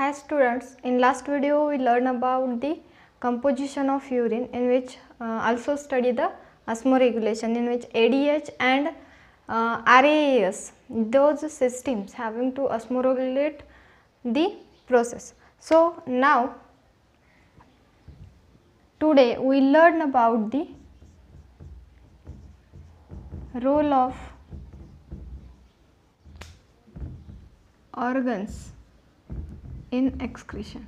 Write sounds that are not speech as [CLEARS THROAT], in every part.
Hi students, in last video we learned about the composition of urine in which uh, also study the osmoregulation in which ADH and uh, RAS those systems having to osmoregulate the process. So, now today we learn about the role of organs in excretion.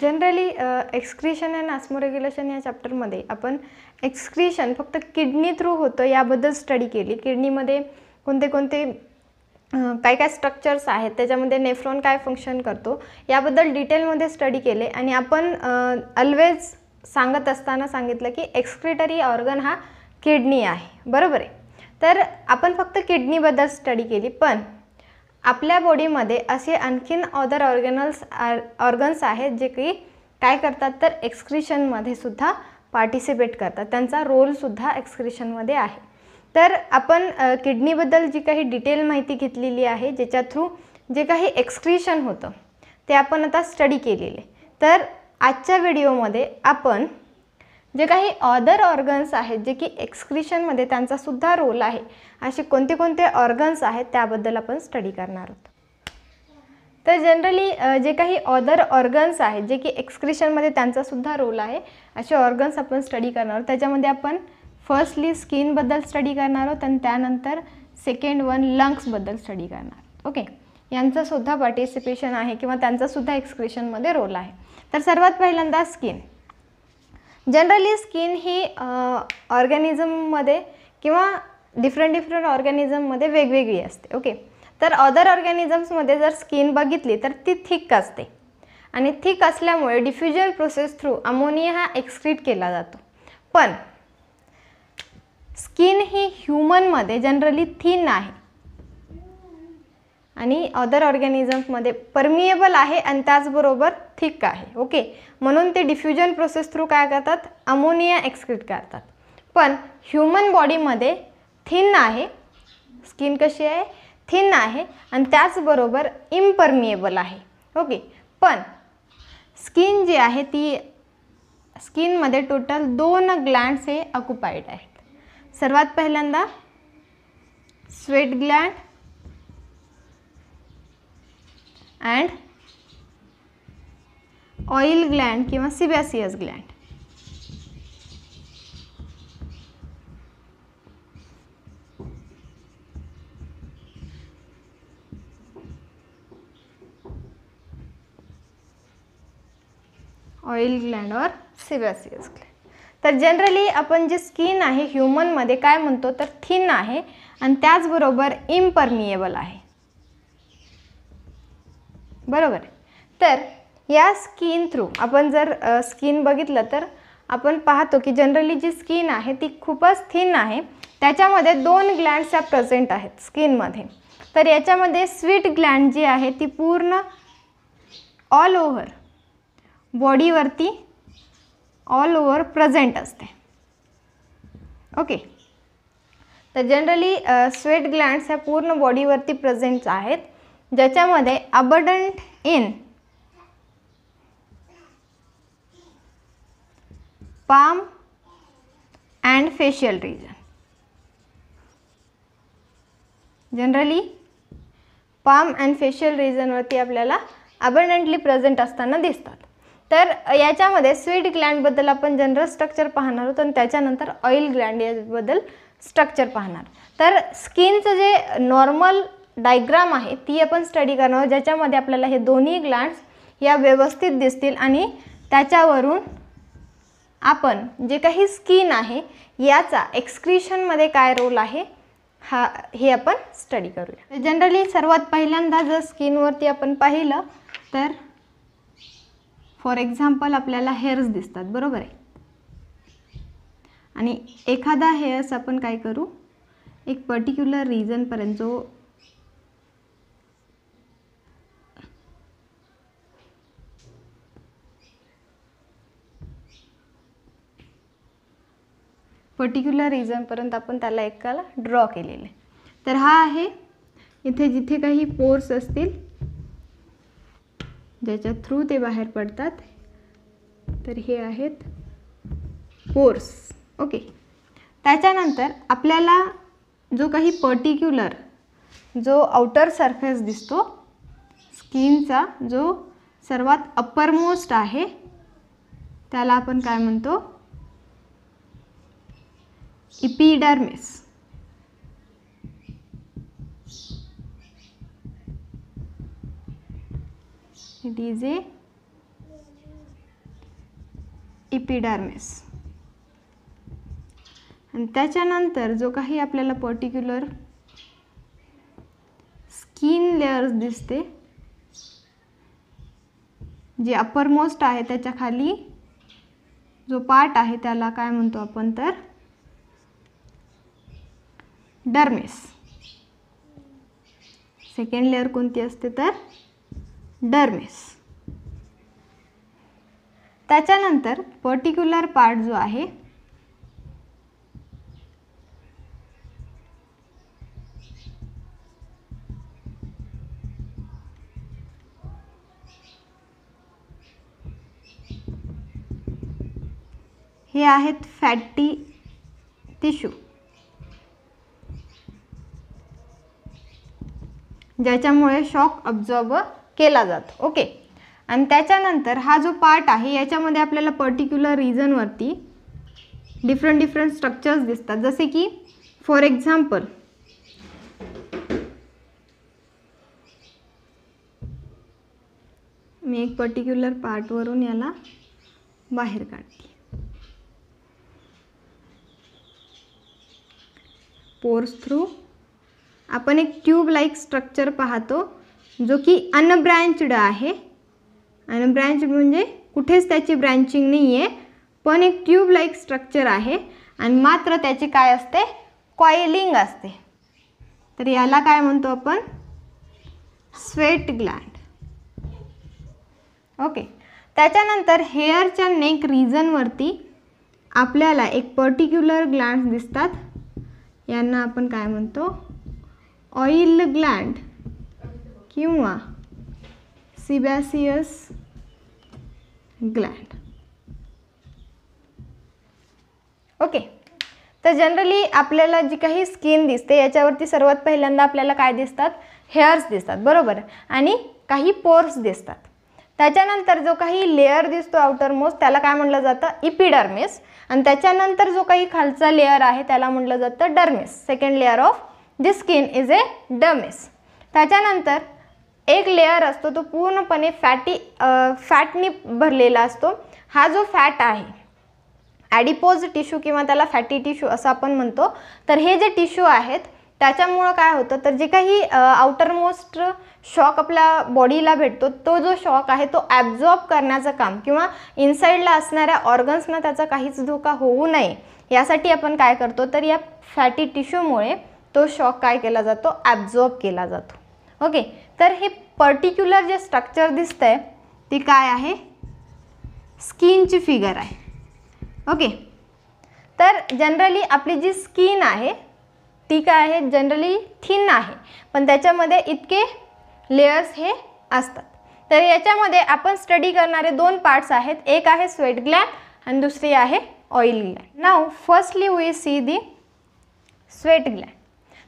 Generally excretion and osmoregulation या चॅप्टरमध्ये आपण excretion फक्त kidney through होतं याबद्दल study केली किडनीमध्ये कोणते कोणते काय काय स्ट्रक्चर्स आहेत त्याच्यामध्ये नेफ्रॉन काय फंक्शन करतो याबद्दल डिटेलमध्ये स्टडी केले आणि आपण अल्वेज सांगत असताना सांगितलं की एक्सक्रिटरी ऑर्गन हा किडनी आहे बरोबर आहे तर आपण फक्त किडनीबद्दल स्टडी केली पण आपल्या बॉडीमध्ये असे आणखीन ऑदर ऑर्गनल्स ऑर्गन्स आहेत जे की काय करतात तर एक्सक्रिशनमध्ये सुद्धा पार्टिसिपेट करतात त्यांचा रोलसुद्धा एक्सक्रिशनमध्ये आहे तर आपण किडनीबद्दल जी काही डिटेल माहिती घेतलेली आहे ज्याच्या थ्रू जे काही एक्सक्रिशन होतं ते आपण आता स्टडी केलेले तर आजच्या व्हिडिओमध्ये आपण जे काही ऑदर ऑर्गन्स आहेत जे की एक्सक्रिशनमध्ये त्यांचासुद्धा रोल आहे असे कोणते कोणते ऑर्गन्स आहेत त्याबद्दल आपण स्टडी करणार आहोत तर जनरली जे काही ऑदर ऑर्गन्स आहेत जे की एक्सक्रिशनमध्ये त्यांचासुद्धा रोल आहे असे ऑर्गन्स आपण स्टडी करणार आहोत त्याच्यामध्ये आपण फर्स्टली स्किनबद्दल स्टडी करणार आहोत आणि त्यानंतर सेकंड वन लंग्सबद्दल स्टडी करणार ओके यांचंसुद्धा पार्टिसिपेशन आहे किंवा त्यांचासुद्धा एक्सक्रिशनमध्ये रोल आहे तर सर्वात पहिल्यांदा स्किन जनरली स्किन ही ऑर्गॅनिझममध्ये किंवा डिफरंट डिफरंट ऑर्गॅनिझममध्ये वेगवेगळी असते ओके तर अदर ऑर्गॅनिझम्समध्ये जर स्किन बघितली तर ती थिक असते आणि थिक असल्यामुळे डिफ्युजन प्रोसेस थ्रू अमोनिया हा एक्सक्रीट केला जातो पण स्किन ही ह्युमनमध्ये जनरली थिन आहे आणि अदर ऑर्गॅनिझम्समध्ये परमिएबल आहे आणि त्याचबरोबर थिक आहे ओके म्हणून ते डिफ्युजन प्रोसेस थ्रू काय करतात अमोनिया एक्सक्रीट करतात पण ह्युमन बॉडीमध्ये थिन आहे स्किन कशी आहे थिन आहे आणि त्याचबरोबर इम्परमिएबल आहे ओके पण स्किन जी आहे ती स्किनमध्ये टोटल दोन ग्लँड्स हे ऑक्युपाईड आहेत सर्वात पहिल्यांदा sweat gland and oil gland किंवा सिबॅसियस ग्लँड ऑइल ग्लँड और सिबॅसियस ग्लँड तर जनरली आपण जे स्किन आहे ह्युमनमध्ये काय म्हणतो तर थिन आहे आणि त्याचबरोबर इम्परमिएबल आहे बरोबर आहे तर या स्किन थ्रू आपण जर स्किन बघितलं तर आपण पाहतो की जनरली जी स्किन आहे ती खूपच थिन आहे त्याच्यामध्ये दोन ग्लँड्स या प्रेझेंट आहेत स्किनमध्ये तर याच्यामध्ये स्वीट ग्लँड जी आहे ती पूर्ण ऑल ओव्हर बॉडीवरती ऑल ओव्हर प्रेझेंट असते ओके तर जनरली स्वेट ग्लँड्स ह्या पूर्ण बॉडीवरती प्रेझेंट आहेत ज्याच्यामध्ये abundant in palm and facial region generally palm and facial रिजनवरती आपल्याला अबंडंटली प्रेझेंट असताना दिसतात तर याच्यामध्ये स्वीट ग्लँडबद्दल आपण जनरल स्ट्रक्चर पाहणार आहोत आणि त्याच्यानंतर ऑइल ग्लँड याबद्दल स्ट्रक्चर पाहणार तर स्किनचं जे नॉर्मल डायग्राम आहे ती आपण स्टडी करणार ज्याच्यामध्ये आपल्याला हे दोन्ही ग्लँड्स या व्यवस्थित दिसतील आणि त्याच्यावरून आपण जे काही स्किन आहे याचा एक्सक्रिशनमध्ये काय रोल आहे हा हे आपण स्टडी करूया जनरली सर्वात पहिल्यांदा जर स्किनवरती आपण पाहिलं तर फॉर एक्झाम्पल आपल्याला हेअर्स दिसतात बरोबर आहे आणि एखादा हेअर्स आपण काय करू एक पर्टिक्युलर रिझनपर्यंत जो पर्टिक्युलर रिजनपर्यंत आपण त्याला एकाला ड्रॉ केलेलं आहे तर हा आहे इथे जिथे काही पोर्स असतील ज्याच्या थ्रू ते बाहेर पडतात तर हे आहेत पोर्स ओके त्याच्यानंतर आपल्याला जो काही पर्टिक्युलर जो आउटर सरफेस दिसतो स्किनचा जो सर्वात मोस्ट आहे त्याला आपण काय म्हणतो epidermis it is a epidermis आणि त्याच्यानंतर जो काही आपल्याला पर्टिक्युलर स्किन लेअर्स दिसते जे अपर मोस्ट आहे त्याच्या खाली जो पार्ट आहे त्याला काय म्हणतो आपण तर डर्मिस सेकंड लेअर कोणती असते तर डर्मिस त्याच्यानंतर पर्टिक्युलर पार्ट जो आहे हे आहेत फॅटी टिश्यू ज्याच्यामुळे शॉक अब्झॉर्ब केला जातो ओके आणि त्याच्यानंतर हा जो पार्ट आहे याच्यामध्ये आपल्याला पर्टिक्युलर रिझनवरती डिफरंट डिफरंट स्ट्रक्चर्स दिसतात जसे की फॉर एक्झाम्पल मी एक पर्टिक्युलर पार्टवरून याला बाहेर काढते पोर्स थ्रू आपण एक ट्यूब लाईक स्ट्रक्चर पाहतो जो की अनब्रँचड आहे अनब्रँच म्हणजे कुठेच त्याची ब्रँचिंग नाही आहे पण एक ट्यूब लाईक स्ट्रक्चर आहे आणि मात्र त्याचे काय असते कॉइलिंग असते तर याला काय म्हणतो आपण स्वेट ग्लँड ओके त्याच्यानंतर हेअरच्या नेक रिजनवरती आपल्याला एक पर्टिक्युलर ग्लँड्स दिसतात यांना आपण काय म्हणतो ऑइल ग्लँड किंवा सिबॅसियस ग्लँड ओके तर जनरली आपल्याला जी काही स्किन दिसते याच्यावरती सर्वात पहिल्यांदा आपल्याला काय दिसतात हेअर्स दिसतात बरोबर आणि काही पोर्स दिसतात त्याच्यानंतर जो काही लेअर दिसतो आउटर मोस्ट त्याला काय म्हटलं जातं इपिडर्मिस आणि त्याच्यानंतर जो काही खालचा लेअर आहे त्याला म्हटलं जातं dermis second layer of the skin is a dermis त्याच्यानंतर एक लेअर असतो तो पूर्णपणे फॅटी फॅटनी भरलेला असतो हा जो फॅट आहे ॲडिपोज टिश्यू किंवा त्याला फॅटी टिश्यू असं आपण म्हणतो तर हे जे टिश्यू आहेत त्याच्यामुळं काय होतं तर जे काही आउटरमोस्ट शॉक आपल्या बॉडीला भेटतो तो जो शॉक आहे तो ॲब्झॉर्ब करण्याचं काम किंवा इनसाईडला असणाऱ्या ऑर्गन्सना त्याचा काहीच धोका होऊ नये यासाठी आपण काय करतो तर या फॅटी टिश्यूमुळे तो शॉक काय केला जातो ॲब्झॉर्ब केला जातो ओके तर हे पर्टिक्युलर जे स्ट्रक्चर दिसतं आहे ते काय आहे स्किनची फिगर आहे ओके तर जनरली आपली जी स्किन आहे ती काय आहे जनरली थिन आहे पण त्याच्यामध्ये इतके लेयर्स हे असतात तर याच्यामध्ये आपण स्टडी करणारे दोन पार्ट्स आहेत एक आहे स्वेट ग्लँड आणि दुसरी आहे ऑइल ग्लँड नाव firstly we see the sweat gland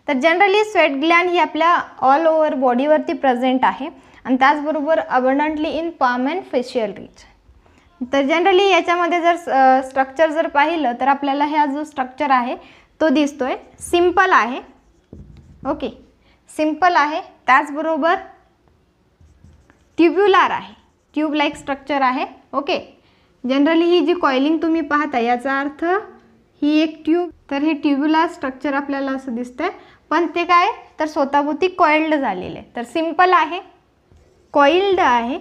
तर जनरली स्वेट ग्लँड ही आपल्या ऑल ओव्हर बॉडीवरती प्रेझेंट आहे आणि त्याचबरोबर abundantly in palm and facial region तर जनरली याच्यामध्ये जर स्ट्रक्चर जर पाहिलं तर आपल्याला हा जो स्ट्रक्चर आहे तो दिसतो आहे सिम्पल आहे ओके सिम्पल आहे त्याचबरोबर ट्युब्युलार आहे ट्यूब लाईक स्ट्रक्चर आहे ओके जनरली ही जी कॉइलिंग तुम्ही पाहता याचा अर्थ ही एक ट्यूब तर हे ट्युब्युलार स्ट्रक्चर आपल्याला असं दिसतं आहे पण ते काय तर स्वतःभोवती कॉइल्ड झालेले आहे तर सिम्पल आहे कॉइल्ड आहे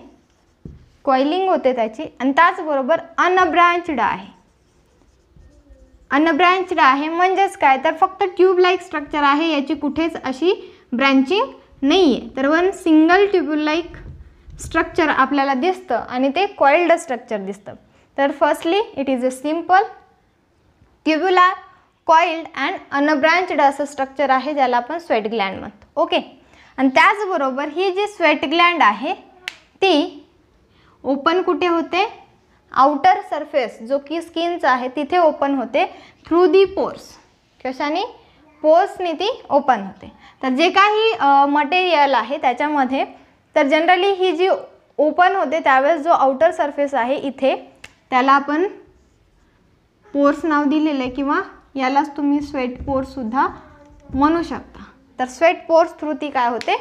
कॉइलिंग होते त्याची आणि त्याचबरोबर अनब्रांचड आहे अनब्रांचड आहे म्हणजेच काय तर फक्त ट्यूबलाईक स्ट्रक्चर आहे याची कुठेच अशी ब्रँचिंग नाही आहे तर वन सिंगल ट्यूबलाईक स्ट्रक्चर आपल्याला दिसतं आणि ते कॉइल्ड स्ट्रक्चर दिसतं तर firstly it is a simple tubular coiled and unbranched असं स्ट्रक्चर आहे ज्याला आपण स्वेट ग्लँड म्हणतो ओके आणि त्याचबरोबर ही जी स्वेट ग्लँड आहे ती ओपन कुठे होते आउटर सरफेस जो की स्किनचा आहे तिथे ओपन होते थ्रू दी पोर्स कशाने पोर्सने ती ओपन होते तर जे काही मटेरियल आहे त्याच्यामध्ये तर जनरली ही जी ओपन होते त्यावेळेस जो आउटर सरफेस आहे इथे त्याला आपण पोर्स नाव दिलेलं आहे किंवा यालाच तुम्ही स्वेट सुद्धा म्हणू शकता तर स्वेट पोर्स थ्रू ती काय होते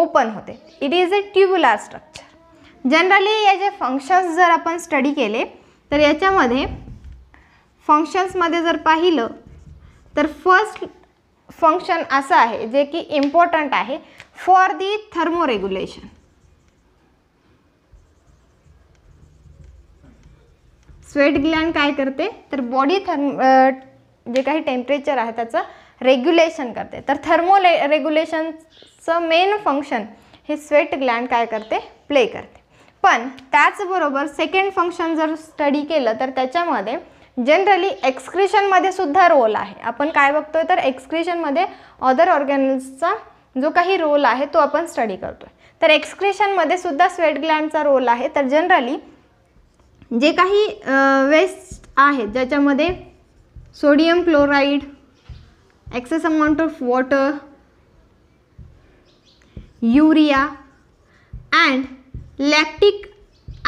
ओपन होते it is a tubular structure generally याचे फंक्शन्स जर आपण स्टडी केले तर याच्यामध्ये फंक्शन्समध्ये जर पाहिलं तर फर्स्ट फंक्शन असं आहे जे की इम्पॉर्टंट आहे for the thermoregulation sweat gland काय करते तर बॉडी थर्म जे काही टेम्परेचर आहे त्याचं रेग्युलेशन करते तर थर्मोले रेग्युलेशनचं मेन फंक्शन हे स्वेट ग्लँड काय करते प्ले करते पण त्याचबरोबर सेकंड फंक्शन जर स्टडी केलं तर त्याच्यामध्ये जनरली एक्सक्रिशनमध्ये सुद्धा रोल आहे आपण काय बघतोय तर एक्सक्रिशनमध्ये अदर ऑर्गॅनिजचा जो काही रोल आहे तो आपण स्टडी करतोय तर एक्सक्रिशनमध्ये सुद्धा स्वेट ग्लँडचा रोल आहे तर जनरली जे काही वेस्ट आहे ज्याच्यामध्ये sodium chloride, excess amount of water urea and lactic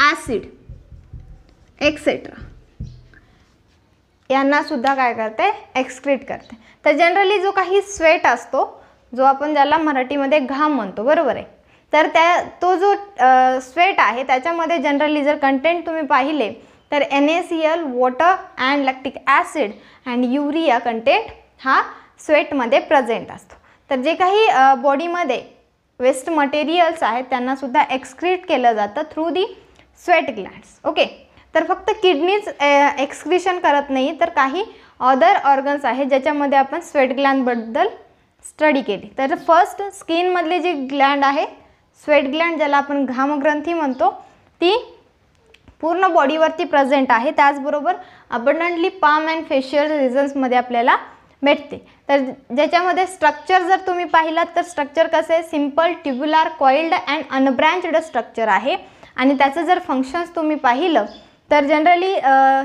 acid et cetera यांना सुद्धा काय करते एक्सक्रीट करते तर जनरली जो काही स्वेट असतो जो आपण ज्याला मराठीमध्ये घाम म्हणतो बरोबर आहे तर त्या तो जो आ, स्वेट आहे त्याच्यामध्ये जनरली जर कंटेंट तुम्ही पाहिले तर N A C L water and lactic acid and urea content हा स्वेटमध्ये प्रेझेंट असतो तर जे काही बॉडीमध्ये वेस्ट मटेरियल्स आहेत त्यांनासुद्धा एक्सक्रीट केलं जातं through the sweat glands okay तर फक्त किडनीच एक्सक्रिशन करत नाही तर काही अदर ऑर्गन्स आहेत ज्याच्यामध्ये आपण स्वेट ग्लँडबद्दल स्टडी केली तर फर्स्ट स्किनमधले जे ग्लँड आहे स्वेट ग्लँड ज्याला आपण घामग्रंथी म्हणतो ती पूर्ण बॉडीवरती प्रेझेंट आहे त्याचबरोबर अबंडंटली पाम अँड फेशियल रिझन्समध्ये आपल्याला भेटते तर ज्याच्यामध्ये स्ट्रक्चर जर तुम्ही पाहिलात तर स्ट्रक्चर कसं आहे simple tubular coiled and unbranched structure आहे आणि त्याचं जर फंक्शन्स तुम्ही पाहिलं तर जनरली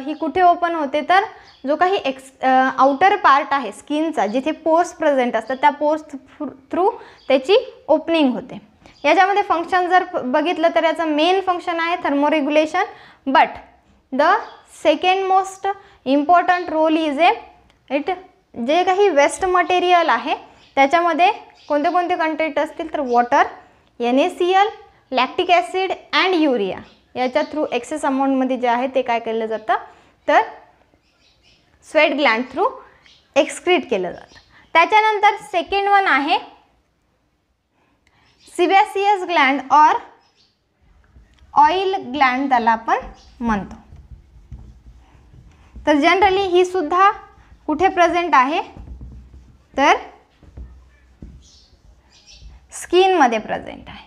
ही कुठे ओपन होते तर जो काही एक्स आउटर पार्ट आहे स्किनचा जिथे पोर्स प्रेझेंट असतात त्या पोर्स थ्रू त्याची ओपनिंग होते याच्यामध्ये फंक्शन जर बघितलं तर याचं मेन फंक्शन आहे thermoregulation but the second most important role is a it जे काही वेस्ट मटेरियल आहे त्याच्यामध्ये कोणते कोणते कंटेंट असतील तर water N A C L lactic acid and urea याच्या थ्रू एक्सेस अमाऊंटमध्ये जे आहे ते काय केलं जातं तर स्वेट ग्लँड थ्रू एक्सक्रीट केलं जातं त्याच्यानंतर सेकंड वन आहे sebaceous gland or oil gland त्याला आपण म्हणतो तर जनरली ही सुद्धा कुठे प्रेझेंट आहे तर स्किनमध्ये प्रेझेंट आहे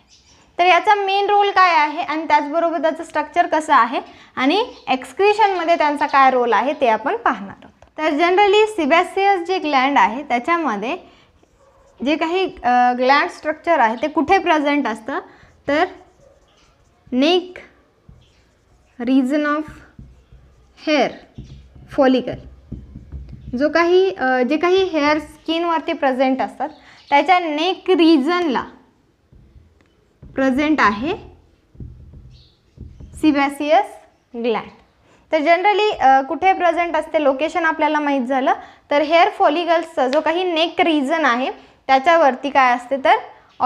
तर याचा मेन रोल काय आहे आणि त्याचबरोबर त्याचं स्ट्रक्चर कसं आहे आणि एक्सक्रिशनमध्ये त्यांचा काय रोल आहे ते आपण पाहणार आहोत तर जनरली सिबॅसियस जे ग्लँड आहे त्याच्यामध्ये जे काही ग्लॅड स्ट्रक्चर आहे ते कुठे प्रेझेंट असतं तर neck region of hair follicle जो काही जे काही हेअर स्किनवरती प्रेझेंट असतात त्याच्या नेक रीजनला प्रेझेंट आहे सिबॅसियस ग्लॅड तर जनरली कुठे प्रेझेंट असते लोकेशन आपल्याला माहीत झालं तर हेअर फॉलिकल्सचा जो काही नेक रिजन आहे त्याच्यावरती काय असते तर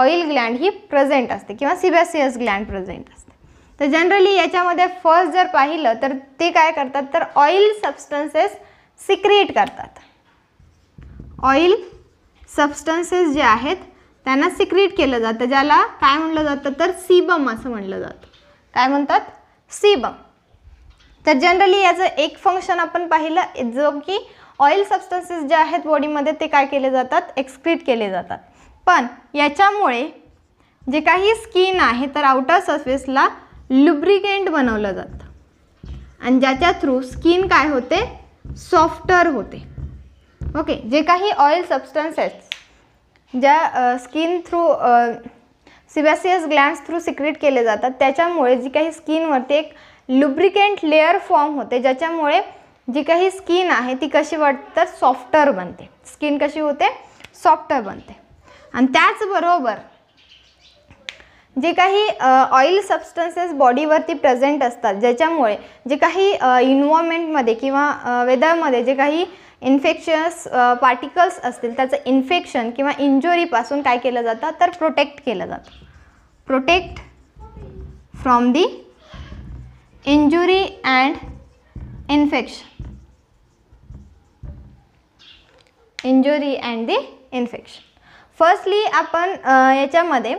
ऑइल ग्लँड ही प्रेझेंट असते किंवा सिबॅसियस ग्लँड प्रेझेंट असते तर जनरली याच्यामध्ये फर्स्ट जर पाहिलं तर ते काय करतात तर ऑइल सबस्टन्सेस सिक्रिएट करतात ऑइल सबस्टन्सेस जे आहेत त्यांना सिक्रिएट केलं जातं ज्याला काय म्हणलं जातं तर सीबम असं म्हणलं जातं काय म्हणतात सीबम तर जनरली याचं एक फंक्शन आपण पाहिलं जो की ऑइल सबस्टन्सेस जे आहेत बॉडीमध्ये ते काय केले जातात एक्सक्रीट केले जातात पण याच्यामुळे जे काही स्किन आहे तर आउटर सर्फेसला लुब्रिकेंट बनवलं जातं आणि ज्याच्या थ्रू स्किन काय होते सॉफ्टर होते ओके जे काही ऑइल सबस्टन्सेस ज्या skin through sebaceous glands through secrete केले जातात त्याच्यामुळे जी काही स्किनवरती एक लुब्रिकेंट लेअर फॉर्म होते ज्याच्यामुळे जी काही स्किन आहे ती कशी वाटतं सॉफ्टर बनते स्किन कशी होते सॉफ्टर बनते आणि त्याचबरोबर जे काही ऑइल सबस्टन्सेस बॉडीवरती प्रेझेंट असतात ज्याच्यामुळे जे काही इन्व्हॉर्मेंटमध्ये किंवा वेदरमध्ये जे काही इन्फेक्शस पार्टिकल्स असतील त्याचं इन्फेक्शन किंवा इंजुरीपासून काय केलं जातं तर प्रोटेक्ट केलं जातं protect from the injury and infection injury and the infection firstly आपण याच्यामध्ये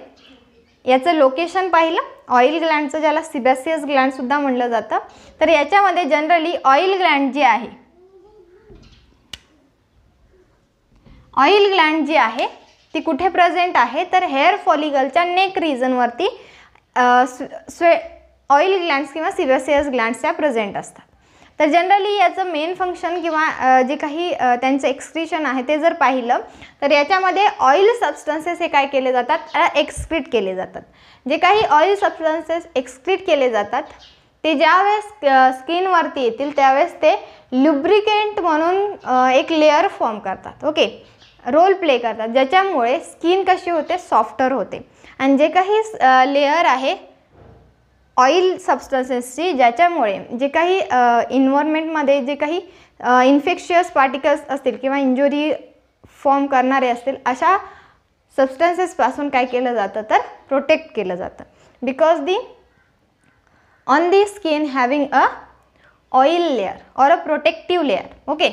याचं लोकेशन पाहिलं ऑइल ग्लँडचं ज्याला सिबॅसियस ग्लँडसुद्धा म्हटलं जातं तर याच्यामध्ये जनरली ऑइल ग्लँड जे आहे ऑइल ग्लँड जी आहे ती कुठे प्रेझेंट आहे तर हेअर फॉलिकलच्या नेक रिजनवरती स्वे ऑइल ग्लँड्स किंवा सिबॅसियस ग्लँड्स त्या प्रेझेंट असतात तर जनरली याचं मेन फंक्शन किंवा जे काही त्यांचं एक्सक्रिशन आहे ते जर पाहिलं तर याच्यामध्ये ऑइल सबस्टन्सेस हे काय केले जातात एक्सक्रीट केले जातात जे काही ऑइल सबस्टन्सेस एक्सक्रीट केले जातात ते ज्यावेळेस स्किनवरती येतील त्यावेळेस ते ल्युब्रिकेंट म्हणून एक लेअर फॉर्म करतात ओके रोल प्ले करतात ज्याच्यामुळे स्किन कशी होते सॉफ्टर होते आणि जे काही लेअर आहे ऑइल सबस्टन्सेसची ज्याच्यामुळे जे काही मध्ये जे काही इन्फेक्शियस पार्टिकल्स असतील किंवा इंजुरी फॉर्म करणारे असतील अशा सबस्टन्सेसपासून काय केलं जातं तर प्रोटेक्ट केलं जातं because the on the skin having a oil layer or a protective layer okay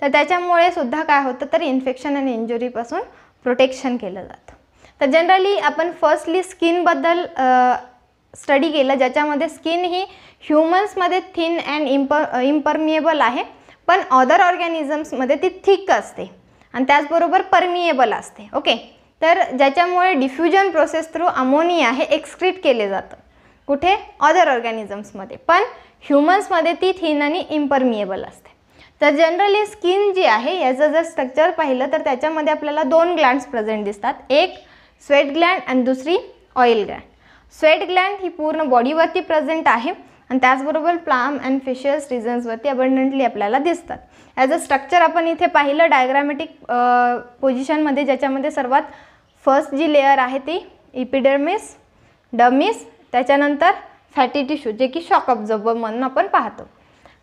तर त्याच्यामुळे सुद्धा काय होतं तर इन्फेक्शन आणि इंजुरीपासून प्रोटेक्शन केलं जातं तर जनरली आपण फर्स्टली स्किनबद्दल स्टडी केलं ज्याच्यामध्ये स्किन ही ह्युमन्समध्ये थिन अँड इम्प इम्परमिएबल आहे पण अदर ऑर्गॅनिझम्समध्ये ती थिक असते आणि त्याचबरोबर परमिएबल असते ओके तर ज्याच्यामुळे डिफ्युजन प्रोसेस थ्रू अमोनिया हे एक्सक्रीट केले जातं कुठे अदर ऑर्गॅनिझम्समध्ये पण ह्युमन्समध्ये ती थिन आणि इम्परमिएबल असते तर जनरली स्किन जी आहे याचं जर स्ट्रक्चर पाहिलं तर त्याच्यामध्ये आपल्याला दोन ग्लँड्स प्रेझेंट दिसतात एक स्वेट ग्लँड आणि दुसरी ऑइल ग्लँड स्वेट ग्लँड ही पूर्ण बॉडीवरती प्रेझेंट आहे आणि त्याचबरोबर प्लाम अँड फिशियस रिझन्सवरती अबंडंटली आपल्याला दिसतात ॲज अ स्ट्रक्चर आपण इथे पाहिलं डायग्रामॅटिक पोझिशनमध्ये ज्याच्यामध्ये सर्वात फर्स्ट जी लेअर आहे ती इपिडर्मिस डमिस त्याच्यानंतर फॅटी टिश्यू जे की शॉक ऑब्झर्वर म्हणून आपण पाहतो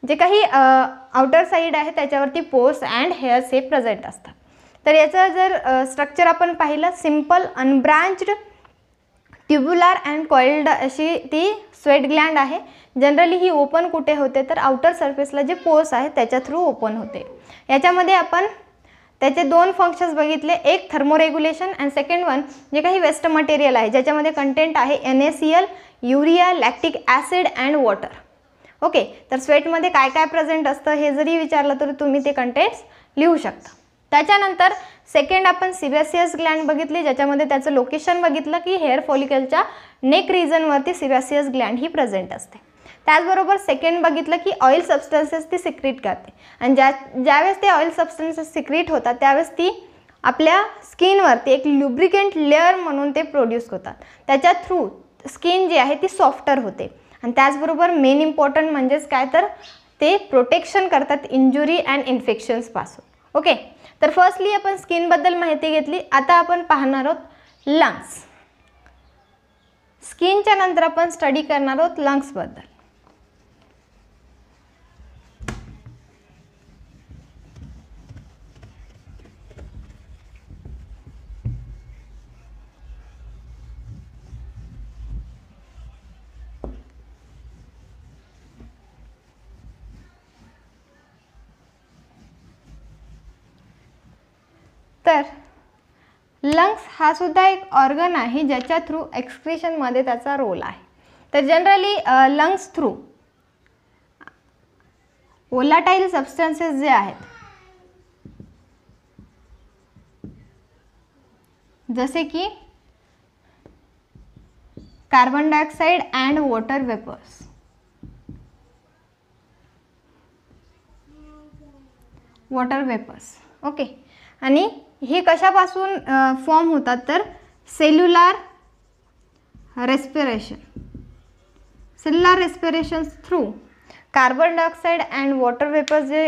जे काही आउटर साईड आहे त्याच्यावरती पोस्ट अँड हेअर्स हे प्रेझेंट असतात तर याचं जर स्ट्रक्चर आपण पाहिलं simple unbranched tubular and coiled अशी ती स्वेट ग्लँड आहे जनरली ही ओपन कुठे होते तर आउटर सरफेसला जे पोर्स आहे त्याच्या थ्रू ओपन होते याच्यामध्ये आपण त्याचे दोन फंक्शन्स बघितले एक थर्मोरेग्युलेशन अँड सेकंड वन जे काही वेस्ट मटेरियल आहे ज्याच्यामध्ये कंटेंट आहे N urea lactic acid and water okay तर स्वेटमध्ये काय काय प्रेझेंट असतं हे जरी विचारलं तरी तुम्ही ते कंटेंट्स लिहू शकता त्याच्यानंतर सेकंड आपण सिबॅसियस ग्लँड e बघितली ज्याच्यामध्ये त्याचं लोकेशन बघितलं की हेअर फॉलिकलच्या नेक रिजनवरती सिबॅसियस ग्लँड ही प्रेझेंट असते त्याचबरोबर सेकंड बघितलं की ऑइल सबस्टन्सेस ती सिक्रीट करते आणि ज्या ज्यावेळेस ते ऑइल सबस्टन्सेस सिक्रीट होतात त्यावेळेस ती आपल्या स्किनवरती एक लुब्रिकेंट लेअर म्हणून ते प्रोड्यूस होतात त्याच्या थ्रू स्किन जी आहे ती सॉफ्टर होते आणि त्याचबरोबर मेन इम्पॉर्टंट म्हणजेच काय तर ते प्रोटेक्शन करतात इंजुरी अँड इन्फेक्शन्सपासून ओके तर फर्स्टली आपण स्किनबद्दल माहिती घेतली आता आपण पाहणार आहोत लंग्स स्किनच्या नंतर आपण स्टडी करणार आहोत लंग्सबद्दल तर लंग्स हा सुद्धा एक ऑर्गन आहे ज्याच्या थ्रू एक्सक्रिशनमध्ये त्याचा रोल आहे तर generally lungs through volatile substances जे आहेत जसे की carbon dioxide and water vapours water vapours okay आणि हे कशापासून फॉर्म होतात तर cellular respiration cellular respiration through carbon dioxide and water vapour जे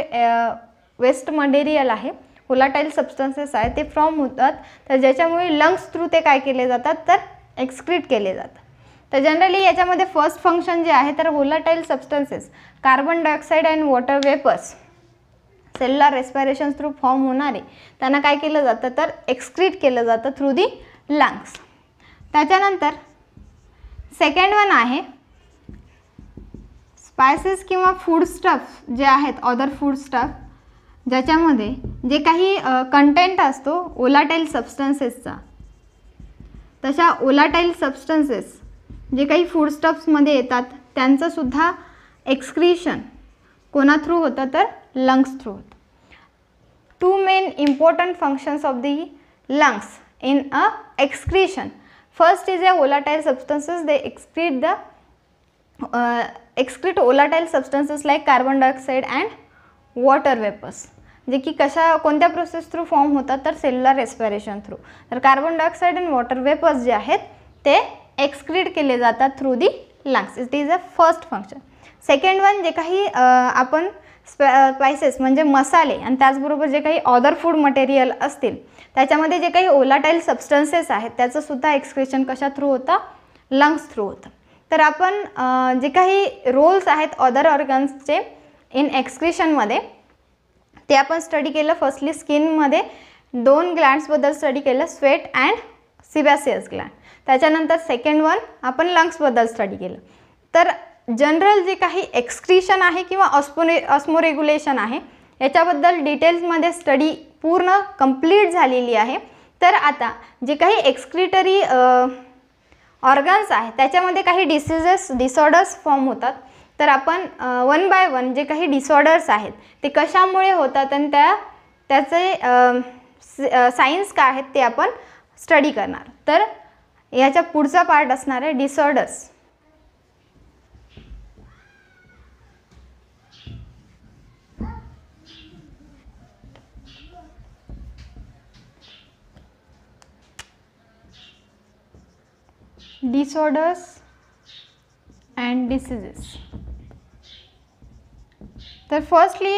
वेस्ट मटेरियल आहे होलाटाईल सबस्टन्सेस आहे ते फॉर्म होतात तर ज्याच्यामुळे लंग्स थ्रू ते काय केले जातात तर एक्सक्रीट केले जातात तर जनरली याच्यामध्ये फर्स्ट फंक्शन जे आहे तर volatile substances carbon dioxide and water vapours cellular respiration through form होणारे त्यांना काय केलं जातं तर एक्सक्रीट केलं जातं थ्रू दी लंग्स त्याच्यानंतर सेकंड वन आहे स्पायसेस किंवा फूड स्टफ जे आहेत ऑदर फूड स्टफ ज्याच्यामध्ये जे काही कंटेंट असतो ओलाटाईल सबस्टन्सेसचा तशा ओलाटाईल सबस्टन्सेस जे काही फूड स्टफ्समध्ये येतात त्यांचंसुद्धा एक्सक्रिशन कोणा थ्रू होतं तर lungs through Two main important functions of the lungs in a excretion. First is a volatile substances, they excrete the uh, excrete volatile substances like carbon dioxide and water vapors. जे की कशा कोणत्या process through form होतात तर cellular respiration through तर carbon dioxide and water vapours जे आहेत ते एक्सक्रीट केले जातात through the lungs it is a first function second one जे काही आपण स्प स्पायसेस म्हणजे मसाले आणि त्याचबरोबर जे काही ऑदर फूड मटेरियल असतील त्याच्यामध्ये जे काही ओलाटाईल सबस्टन्सेस आहेत त्याचंसुद्धा एक्सक्रेशन कशा थ्रू होतं लंग्स थ्रू होतं तर आपण जे काही रोल्स आहेत ऑदर ऑर्गन्सचे इन एक्सक्रिशनमध्ये ते आपण स्टडी केलं फर्स्टली स्किनमध्ये दोन ग्लँड्सबद्दल स्टडी केलं स्वेट अँड सिबॅसियस ग्लँड त्याच्यानंतर सेकंड वन आपण लंग्सबद्दल स्टडी केलं तर जनरल जे काही एक्सक्रीशन आहे किंवा ऑस्मोरे ऑस्मोरेग्युलेशन आहे याच्याबद्दल डिटेल्समध्ये स्टडी पूर्ण कंप्लीट झालेली आहे तर आता जे काही एक्सक्रिटरी ऑर्गन्स आहेत त्याच्यामध्ये काही डिसीजेस डिसऑर्डर्स फॉर्म होतात तर आपण वन बाय वन जे काही डिसऑर्डर्स आहेत ते कशामुळे होतात आणि त्या त्याचे सायन्स काय आहेत ते आपण स्टडी करणार तर याच्या पुढचा पार्ट असणार आहे डिसऑर्डर्स disorders and diseases. तर फर्स्टली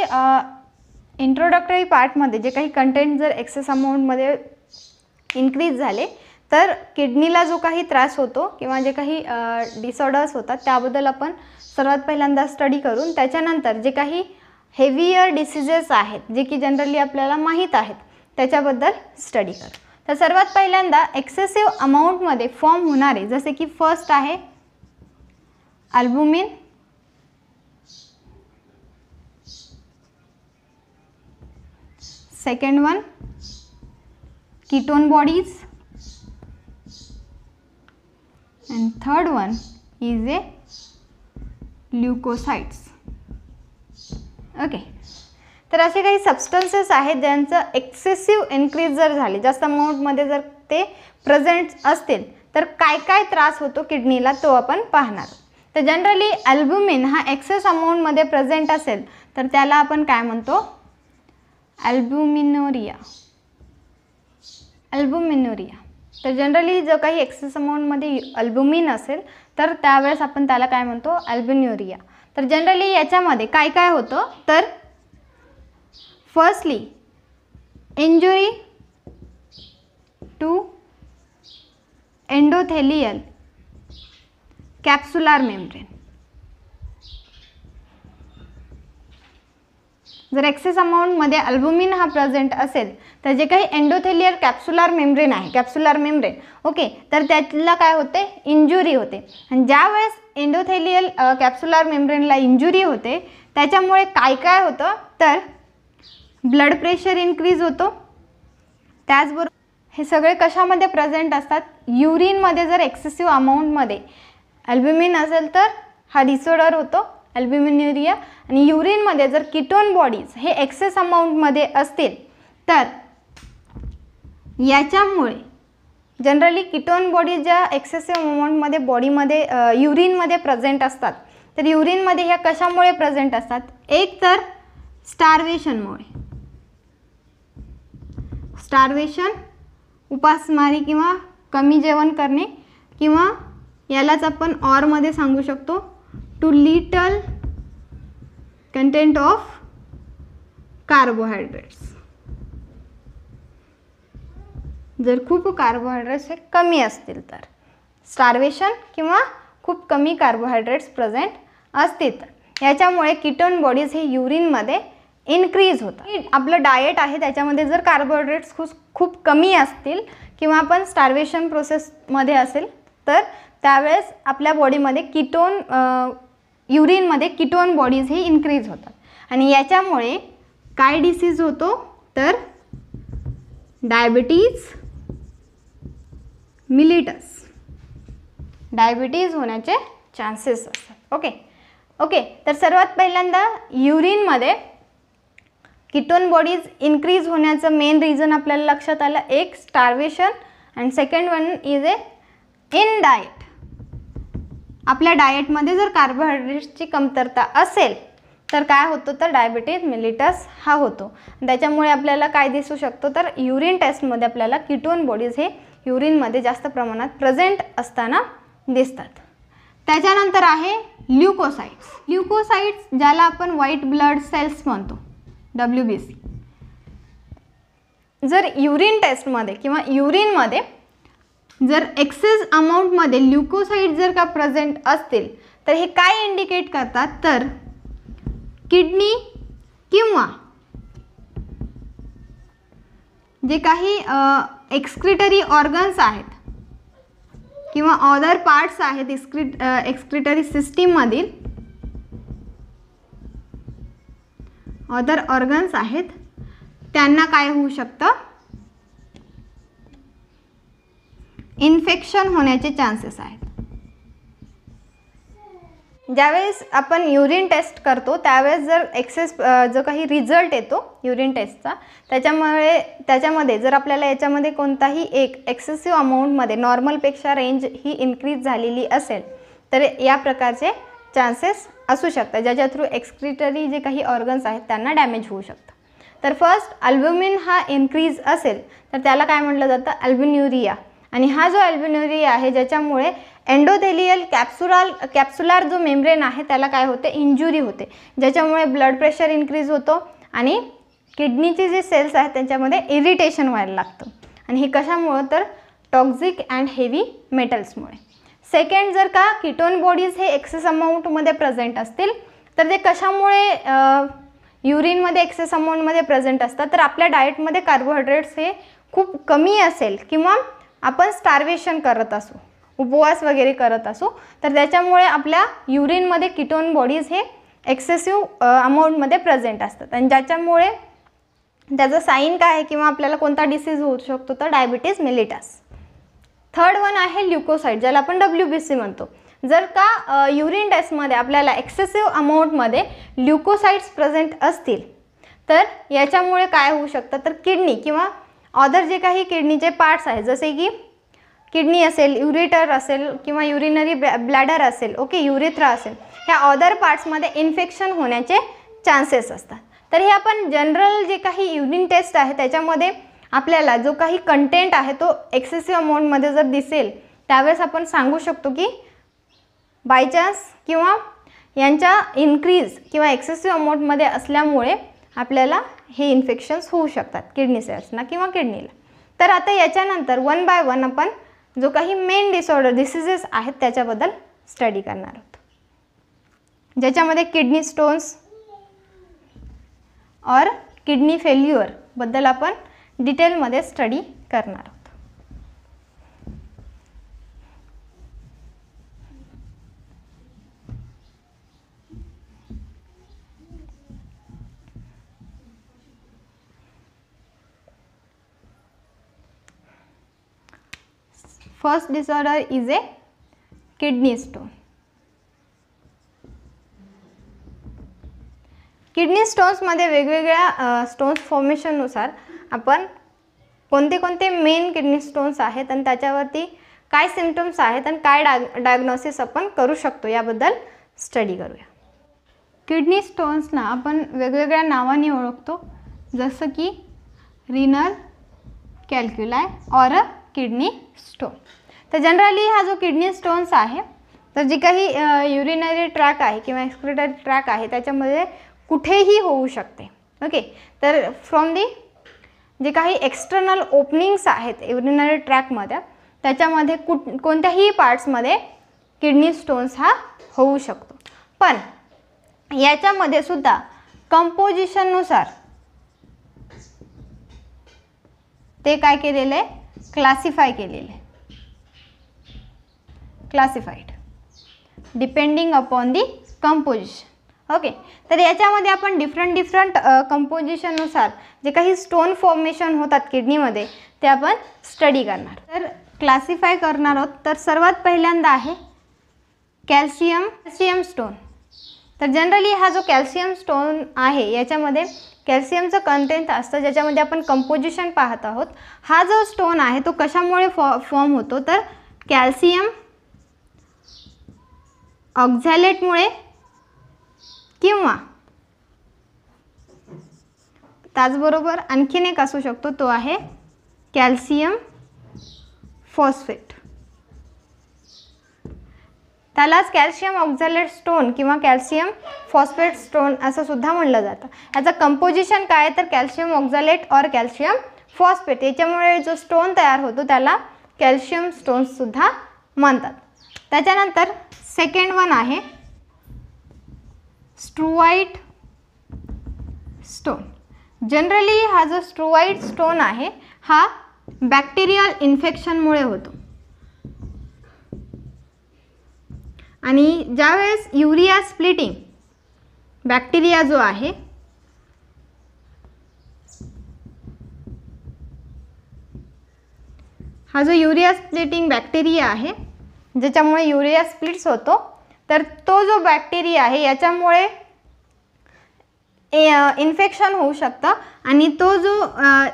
इंट्रोडक्टरी पार्टमध्ये जे काही कंटेंट जर एक्सेस अमाऊंटमध्ये इन्क्रीज झाले तर किडनीला जो काही त्रास होतो किंवा जे काही डिसऑर्डर्स uh, होतात त्याबद्दल आपण सर्वात पहिल्यांदा स्टडी करून त्याच्यानंतर जे काही हेवियर डिसिजेस आहेत जे की जनरली आपल्याला माहीत आहेत त्याच्याबद्दल स्टडी करू तर सर्वात पहिल्यांदा एक्सेसिव्ह अमाऊंटमध्ये फॉर्म होणारे जसे की फर्स्ट आहे albumin second one ketone bodies and third one is a leucocytes okay तर असे काही सबस्टन्सेस आहेत ज्यांचं एक्सेसिव्ह इन्क्रीज जर झाले जास्त अमाऊंटमध्ये जर ते प्रेझेंट असतील तर काय काय त्रास होतो किडनीला तो आपण पाहणार तर जनरली अल्ब्युमिन हा एक्सेस अमाऊंटमध्ये प्रेझेंट असेल तर त्याला आपण काय म्हणतो अल्ब्युमिनोरिया अल्बुमिनोरिया तर जनरली जर काही एक्सेस अमाऊंटमध्ये अल्बुमिन असेल तर त्यावेळेस आपण त्याला काय म्हणतो अल्बुन्युरिया तर जनरली याच्यामध्ये काय काय होतं तर firstly injury to endothelial capsular membrane जर एक्सेस अमाऊंटमध्ये अल्बुमिन हा प्रेझेंट असेल तर जे काही एन्डोथेलियर कॅप्सुलर मेम्ब्रेन आहे कॅप्सुलर मेम्ब्रेन ओके तर त्याला काय होते इंजुरी होते आणि ज्यावेळेस एन्डोथेलियल मेम्ब्रेन मेम्ब्रेनला इंजुरी होते त्याच्यामुळे काय काय होतं तर ब्लड प्रेशर इन्क्रीज होतो त्याचबरोबर हे सगळे कशामध्ये प्रेझेंट असतात युरिनमध्ये जर एक्सेसिव्ह अमाऊंटमध्ये अल्ब्युमिन असेल तर हा डिसऑर्डर होतो अल्ब्युमिन्युरिया आणि युरिनमध्ये जर किटोन बॉडीज हे एक्सेस अमाऊंटमध्ये असतील तर याच्यामुळे जनरली किटोन बॉडीज ज्या एक्सेसिव्ह अमाऊंटमध्ये बॉडीमध्ये युरिनमध्ये प्रेझेंट असतात तर युरिनमध्ये ह्या कशामुळे प्रेझेंट असतात एक तर स्टार्वेशनमुळे स्टार्वेशन उपासमारी किंवा कमी जेवण करणे किंवा यालाच आपण ऑरमध्ये सांगू शकतो too little content of carbohydrates जर खूप कार्बोहायड्रेट्स हे कमी असतील तर स्टार्वेशन किंवा खूप कमी कार्बोहायड्रेट्स प्रेझेंट असतील तर याच्यामुळे किटन बॉडीज हे युरिनमध्ये इन्क्रीज होतं आपलं डाएट आहे त्याच्यामध्ये जर कार्बोहायड्रेट्स खूप खूप कमी असतील किंवा आपण स्टार्वेशन प्रोसेसमध्ये असेल तर त्यावेळेस आपल्या बॉडीमध्ये किटोन युरिनमध्ये किटोन बॉडीज हे इन्क्रीज होतात आणि याच्यामुळे काय डिसीज होतो तर डायबिटीज मिलिटस डायबिटीज होण्याचे चान्सेस असतात ओके ओके तर सर्वात पहिल्यांदा युरिनमध्ये किटोन बॉडीज इन्क्रीज होण्याचं मेन रिझन आपल्याला लक्षात आलं एक starvation and second one is a in diet आपल्या डाएटमध्ये जर कार्बोहायड्रेट्सची कमतरता असेल तर काय होतं तर डायबिटीज मिलिटस हा होतो त्याच्यामुळे आपल्याला काय दिसू शकतो तर युरिन टेस्टमध्ये आपल्याला किटोन बॉडीज हे युरिनमध्ये जास्त प्रमाणात प्रेझेंट असताना दिसतात त्याच्यानंतर आहे ल्युकोसाइट्स ल्युकोसाइट्स ज्याला आपण व्हाईट ब्लड सेल्स म्हणतो डब्ल्यू बी सी जर युरिन टेस्टमध्ये किंवा युरिनमध्ये जर एक्सेस अमाऊंटमध्ये ल्युकोसाईट जर का प्रेझेंट असतील तर हे काय इंडिकेट करतात तर किडनी किंवा जे काही एक्सक्रिटरी ऑर्गन्स आहेत किंवा ऑदर पार्ट्स आहेत एक्सक्रिट एक्सक्रिटरी सिस्टीममधील अदर ऑर्गन्स आहेत त्यांना काय होऊ शकतं इन्फेक्शन होण्याचे चान्सेस आहेत ज्यावेळेस आपण युरिन टेस्ट करतो त्यावेळेस जर एक्सेस जो काही रिझल्ट येतो युरिन टेस्टचा त्याच्यामुळे त्याच्यामध्ये जर आपल्याला याच्यामध्ये कोणताही एक एक्सेसिव्ह अमाऊंटमध्ये नॉर्मलपेक्षा रेंज ही इन्क्रीज झालेली असेल तर या प्रकारचे चान्सेस असू शकतात ज्याच्या थ्रू एक्सक्रिटरी जे काही ऑर्गन्स आहेत त्यांना डॅमेज होऊ शकतं तर फर्स्ट अल्ब्युमिन हा इन्क्रीज असेल तर त्याला काय म्हटलं जातं अल्ब्युन्युरिया आणि हा जो अल्ब्युन्युरिया आहे ज्याच्यामुळे एन्डोथेलियल कॅप्सुलाल कॅप्सुलार जो मेम्ब्रेन आहे त्याला काय होते इंजुरी होते ज्याच्यामुळे ब्लड प्रेशर इन्क्रीज होतो आणि किडनीचे जे सेल्स आहेत त्यांच्यामध्ये इरिटेशन व्हायला लागतं आणि हे कशामुळं तर टॉक्झिक अँड हेवी मेटल्समुळे सेकंड जर का किटोन बॉडीज हे एक्सेस अमाऊंटमध्ये प्रेझेंट असतील तर ते कशामुळे युरिनमध्ये एक्सेस अमाऊंटमध्ये प्रेझेंट असतात तर आपल्या डाएटमध्ये कार्बोहायड्रेट्स हे खूप कमी असेल किंवा आपण स्टार्वेशन करत असू उपवास वगैरे करत असू तर त्याच्यामुळे आपल्या युरिनमध्ये किटोन बॉडीज हे एक्सेसिव्ह अमाऊंटमध्ये प्रेझेंट असतात आणि ज्याच्यामुळे त्याचं साईन काय आहे किंवा आपल्याला कोणता डिसीज होऊ शकतो तर डायबिटीज मिलिटस थर्ड वन आहे ल्युकोसाईट ज्याला आपण डब्ल्यू बी सी म्हणतो जर का युरिन टेस्टमध्ये आपल्याला एक्सेसिव्ह अमाऊंटमध्ये ल्युकोसाईट्स प्रेझेंट असतील तर याच्यामुळे काय होऊ शकतं तर किडनी किंवा अदर जे काही किडनीचे पार्ट्स आहेत जसे की किडनी असेल युरिटर असेल किंवा युरिनरी ब्लॅडर असेल ओके युरिथ्रा असेल ह्या ऑदर पार्ट्समध्ये इन्फेक्शन होण्याचे चान्सेस असतात तर हे आपण जनरल जे काही युरिन टेस्ट आहे त्याच्यामध्ये आपल्याला जो काही कंटेंट आहे तो एक्सेसिव्ह अमाऊंटमध्ये जर दिसेल त्यावेळेस आपण सांगू शकतो की बाय चान्स किंवा यांच्या इन्क्रीज किंवा एक्सेसिव्ह अमाऊंटमध्ये असल्यामुळे आपल्याला हे इन्फेक्शन्स होऊ शकतात किडनी सेल्सना किंवा किडनीला तर आता याच्यानंतर वन बाय वन आपण जो काही मेन डिसऑर्डर डिसिजेस आहेत त्याच्याबद्दल स्टडी करणार आहोत ज्याच्यामध्ये किडनी स्टोन्स और किडनी फेल्युअरबद्दल आपण डिटेलमध्ये स्टडी करणार आहोत first disorder is a kidney stone kidney स्टोन्समध्ये वेगवेगळ्या स्टोन्स नुसार आपण कोणते कोणते मेन किडनी स्टोन्स आहेत आणि त्याच्यावरती काय सिमटम्स आहेत आणि काय डाग डायग्नोसिस आपण करू शकतो याबद्दल स्टडी करूया किडनी स्टोन्सना आपण वेगवेगळ्या नावाने ओळखतो जसं की renal calculi or a kidney stone तर जनरली हा जो किडनी स्टोन्स आहे तर जी काही युरिनरी ट्रॅक आहे किंवा एक्सक्रिटरी ट्रॅक आहे त्याच्यामध्ये कुठेही होऊ शकते ओके तर फ्रॉम दी जे काही एक्सटर्नल ओपनिंग्स आहेत युरिनरी ट्रॅकमध्ये त्याच्यामध्ये कुठ कोणत्याही पार्ट्समध्ये किडनी स्टोन्स हा होऊ शकतो पण याच्यामध्ये सुद्धा कंपोजिशननुसार ते काय केलेलं आहे क्लासिफाय केलेले classified depending upon the composition okay तर याच्यामध्ये आपण डिफरंट डिफरंट कंपोजिशननुसार जे काही स्टोन फॉर्मेशन होतात किडनीमध्ये ते आपण स्टडी करणार तर क्लासिफाय करणार आहोत तर सर्वात पहिल्यांदा आहे कॅल्शियम कॅल्शियम स्टोन तर जनरली हा जो कॅल्शियम स्टोन आहे याच्यामध्ये कॅल्शियमचं कंटेंट असतं ज्याच्यामध्ये आपण कंपोजिशन पाहत आहोत हा जो स्टोन आहे तो कशामुळे फॉ फॉर्म होतो तर कॅल्शियम ऑक्झॅलेटमुळे किंवा त्याचबरोबर आणखीन एक असू शकतो तो आहे कॅल्शियम फॉस्फेट त्यालाच कॅल्शियम ऑक्झालेट स्टोन किंवा कॅल्शियम फॉस्फेट स्टोन असं सुद्धा म्हणलं जातं याचं कंपोजिशन काय तर कॅल्शियम ऑक्झालेट और कॅल्शियम फॉस्फेट याच्यामुळे जो स्टोन तयार होतो त्याला कॅल्शियम स्टोन्ससुद्धा म्हणतात त्याच्यानंतर सेकंड वन आहे स्ट्रुवाईट स्टोन जनरली हा जो स्ट्रुवाईट स्टोन आहे हा बॅक्टेरियल इन्फेक्शनमुळे होतो आणि ज्यावेळेस युरिया स्प्लिटिंग बॅक्टेरिया जो आहे हा जो युरिया स्प्लिटिंग बॅक्टेरिया आहे ज्याच्यामुळे युरिया स्प्लिट्स होतो तर तो जो बॅक्टेरिया आहे याच्यामुळे इन्फेक्शन होऊ शकतं आणि तो जो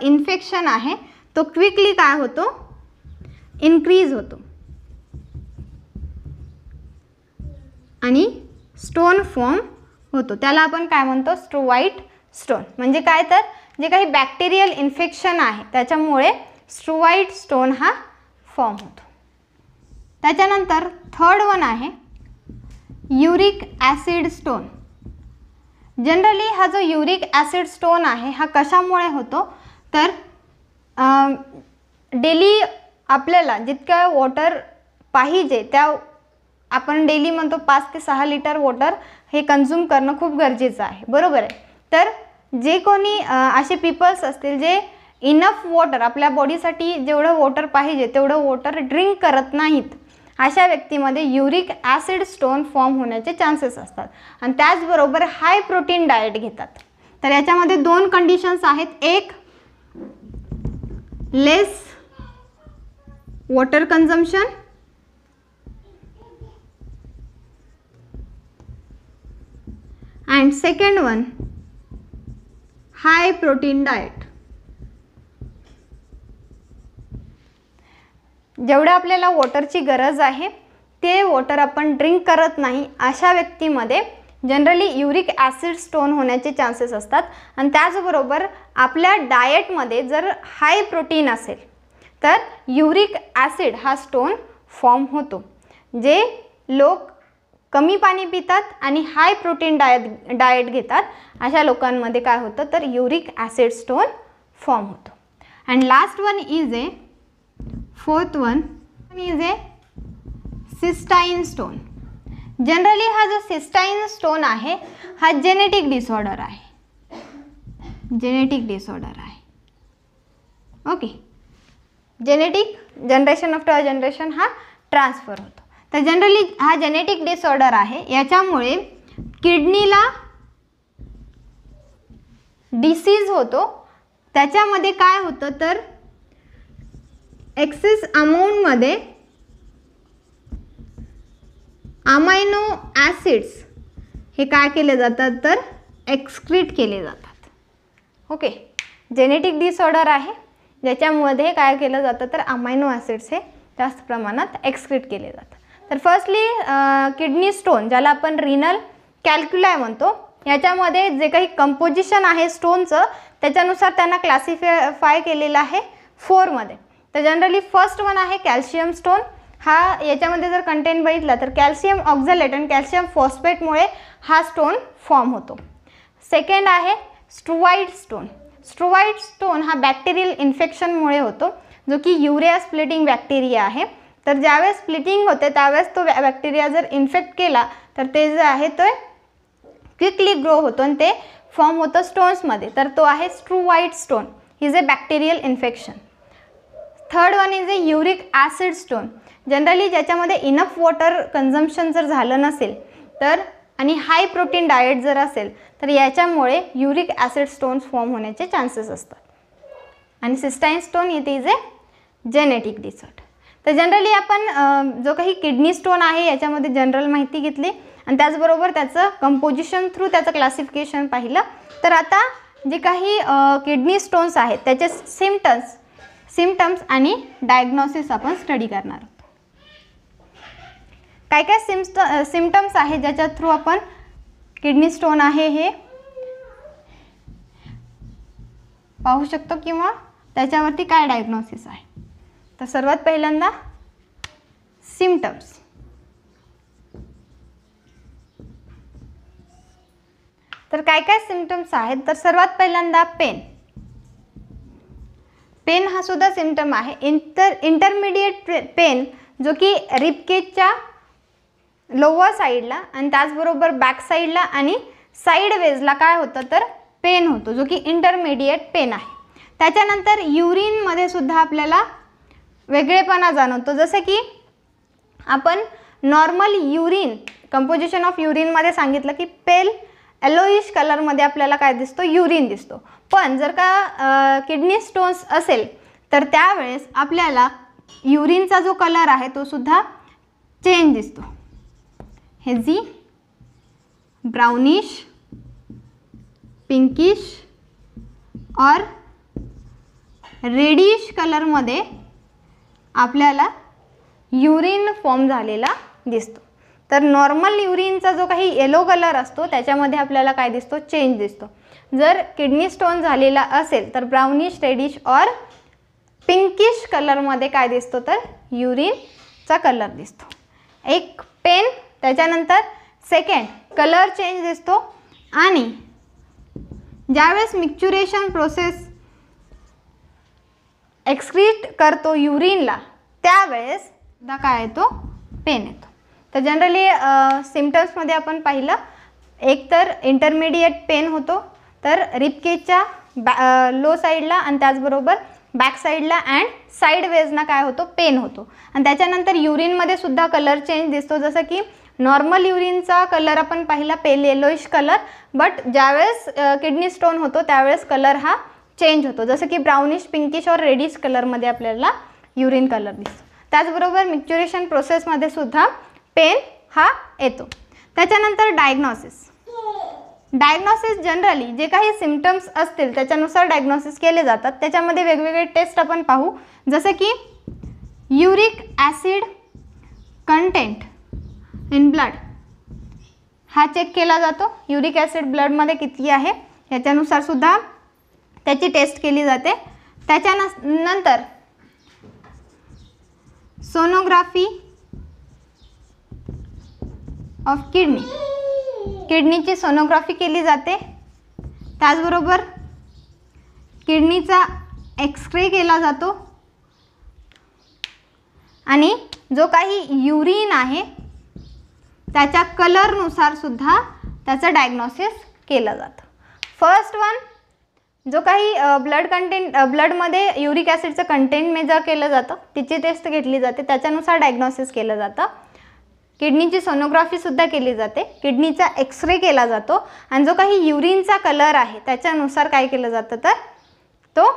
इन्फेक्शन आहे तो क्विकली काय होतो इन्क्रीज होतो आणि स्टोन फॉर्म होतो त्याला आपण काय म्हणतो स्ट्रोवाईट स्टोन म्हणजे काय तर जे काही बॅक्टेरियल इन्फेक्शन आहे त्याच्यामुळे स्ट्रोवाईट स्टोन हा फॉर्म होतो त्याच्यानंतर थर्ड वन आहे युरिक ॲसिड स्टोन जनरली हा जो युरिक ॲसिड स्टोन आहे हा कशामुळे होतो तर डेली आपल्याला जितकं वॉटर पाहिजे त्या आपण डेली म्हणतो पाच ते सहा लिटर वॉटर हे कन्झ्युम करणं खूप गरजेचं आहे बरोबर आहे तर जे कोणी असे पीपल्स असतील जे इनफ वॉटर आपल्या बॉडीसाठी जेवढं वॉटर पाहिजे तेवढं वॉटर ड्रिंक करत नाहीत अशा व्यक्तीमध्ये युरिक ॲसिड स्टोन फॉर्म होण्याचे चान्सेस असतात आणि त्याचबरोबर हाय प्रोटीन डाएट घेतात तर याच्यामध्ये दोन कंडिशन्स आहेत एक less water consumption and second one high protein diet जेवढं आपल्याला वॉटरची गरज आहे ते वॉटर आपण ड्रिंक करत नाही अशा व्यक्तीमध्ये जनरली युरिक ॲसिड स्टोन होण्याचे चान्सेस असतात आणि त्याचबरोबर आपल्या डाएटमध्ये जर हाय प्रोटीन असेल तर युरिक ॲसिड हा स्टोन फॉर्म होतो जे लोक कमी पाणी पितात आणि हाय प्रोटीन डायट डाएट घेतात अशा लोकांमध्ये काय होतं तर युरिक ॲसिड स्टोन फॉर्म होतो and last one is a fourth one is a cystine stone generally हा जो सिस्टाईन स्टोन आहे हा जेनेटिक डिसऑर्डर आहे जेनेटिक डिसऑर्डर आहे okay genetic generation after generation हा ट्रान्सफर होतो तर जनरली हा जेनेटिक डिसऑर्डर आहे याच्यामुळे किडनीला डिसीज होतो त्याच्यामध्ये काय होतं तर एक्सेस अमाऊंटमध्ये अमायनो ॲसिड्स हे काय केले जातात तर एक्सक्रीट केले जातात ओके जेनेटिक डिसऑर्डर आहे ज्याच्यामध्ये काय केलं जातं तर अमायनो ॲसिड्स हे जास्त प्रमाणात एक्सक्रीट केले जातात तर फर्स्टली किडनी स्टोन ज्याला आपण रिनल कॅल्क्युलाय म्हणतो याच्यामध्ये जे काही कंपोजिशन आहे स्टोनचं त्याच्यानुसार त्यांना क्लासिफाय केलेलं आहे फोरमध्ये तर जनरली फर्स्ट वन आहे कॅल्शियम स्टोन हा याच्यामध्ये जर कंटेंट बघितला तर कॅल्शियम ऑक्झलेट आणि कॅल्शियम फॉस्फेटमुळे हा स्टोन फॉर्म होतो सेकंड आहे स्ट्रुवाईड स्टोन स्ट्रुवाईड स्टोन हा बॅक्टेरियल इन्फेक्शनमुळे होतो जो की युरिया स्प्लिटिंग बॅक्टेरिया आहे तर ज्यावेळेस स्प्लिटिंग होते त्यावेळेस तो बॅक्टेरिया जर इन्फेक्ट केला तर ते जे आहे तो क्विकली ग्रो होतो आणि ते फॉर्म होतं स्टोन्समध्ये तर तो आहे स्ट्रुवाईड स्टोन ही a bacterial infection third one is a uric acid stone generally ज्याच्यामध्ये इनफ वॉटर कन्झम्पशन जर झालं नसेल तर आणि हाय प्रोटीन डाएट जर असेल तर याच्यामुळे युरिक ॲसिड स्टोन्स फॉर्म होण्याचे चान्सेस असतात आणि सिस्टाईन स्टोन इथे इज अ जेनेटिक डिसऑर्डर तर जनरली आपण जो काही किडनी स्टोन आहे याच्यामध्ये जनरल माहिती घेतली आणि त्याचबरोबर त्याचं कंपोजिशन थ्रू त्याचं क्लासिफिकेशन पाहिलं तर आता जे काही किडनी स्टोन्स आहेत त्याचे सिम्टम्स सिमटम्स आणि डायग्नोसिस आपण स्टडी करणार आहोत काय काय सिम्स्ट सिमटम्स आहेत ज्याच्या थ्रू आपण किडनी स्टोन आहे हे पाहू शकतो किंवा त्याच्यावरती काय डायग्नोसिस आहे तर सर्वात पहिल्यांदा सिमटम्स तर काय काय सिमटम्स आहेत तर सर्वात पहिल्यांदा पेन पेन हा सुद्धा सिमटम आहे इंटर इंटरमिडिएट पेन जो की रिपकेजच्या लोअर साईडला आणि त्याचबरोबर बॅक साईडला आणि वेजला काय होतं तर पेन होतो जो की इंटरमिडिएट पेन आहे त्याच्यानंतर युरिनमध्ये सुद्धा आपल्याला वेगळेपणा जाणवतो जसं की आपण नॉर्मल युरिन कंपोजिशन ऑफ युरिनमध्ये सांगितलं की पेल एलोईश कलरमध्ये आपल्याला काय दिसतो युरिन दिसतो पण जर का किडनी स्टोन्स असेल तर त्यावेळेस आपल्याला युरिनचा जो कलर आहे तो सुद्धा चेंज दिसतो हे जी ब्राउनिश पिंकिश और रेडिश कलरमध्ये आपल्याला युरिन फॉर्म झालेला दिसतो तर नॉर्मल युरिनचा जो काही येलो कलर असतो त्याच्यामध्ये आपल्याला काय दिसतो चेंज दिसतो जर किडनी स्टोन झालेला असेल तर ब्राउनिश रेडिश और पिंकिश कलरमध्ये काय दिसतो तर युरिनचा कलर दिसतो एक पेन त्याच्यानंतर सेकंड कलर चेंज दिसतो आणि ज्यावेळेस मिक्चुरेशन प्रोसेस एक्सक्रीट करतो युरिनला त्यावेळेस दा काय येतो पेन येतो तर जनरली सिमटम्समध्ये आपण पाहिलं एक तर इंटरमिडिएट पेन होतो तर रिपकेजच्या बॅ लो साईडला आणि त्याचबरोबर बॅक साईडला अँड साईड वेजना काय होतो पेन होतो आणि त्याच्यानंतर युरिनमध्ये सुद्धा कलर चेंज दिसतो जसं की नॉर्मल युरिनचा कलर आपण पाहिला पेल येलोइश कलर बट ज्यावेळेस किडनी स्टोन होतो त्यावेळेस कलर हा चेंज होतो जसं की ब्राउनिश पिंकिश और रेडिश कलरमध्ये आपल्याला युरिन कलर दिसतो त्याचबरोबर मिक्च्युरेशन प्रोसेसमध्ये सुद्धा पेन हा येतो त्याच्यानंतर डायग्नॉसिस डायग्नोसिस जनरली जे काही सिमटम्स असतील त्याच्यानुसार डायग्नोसिस केले जातात त्याच्यामध्ये वेगवेगळे टेस्ट आपण पाहू जसं की uric acid content in blood हा चेक केला जातो युरिक ॲसिड ब्लडमध्ये किती आहे याच्यानुसार सुद्धा त्याची टेस्ट केली जाते त्याच्यान नंतर सोनोग्राफी ऑफ किडनी किडनीची सोनोग्राफी केली जाते त्याचबरोबर किडनीचा एक्सरे केला जातो आणि जो काही युरिन आहे त्याच्या कलरनुसार सुद्धा त्याचं डायग्नोसिस केलं जातं फर्स्ट वन जो काही ब्लड कंटेंट ब्लडमध्ये युरिक ॲसिडचं कंटेंट मेजर केलं जातं तिची टेस्ट घेतली जाते त्याच्यानुसार डायग्नोसिस केलं जातं किडनीची सोनोग्राफीसुद्धा केली जाते किडनीचा एक्सरे केला जातो आणि जो काही युरिनचा कलर आहे त्याच्यानुसार काय केलं जातं तर तो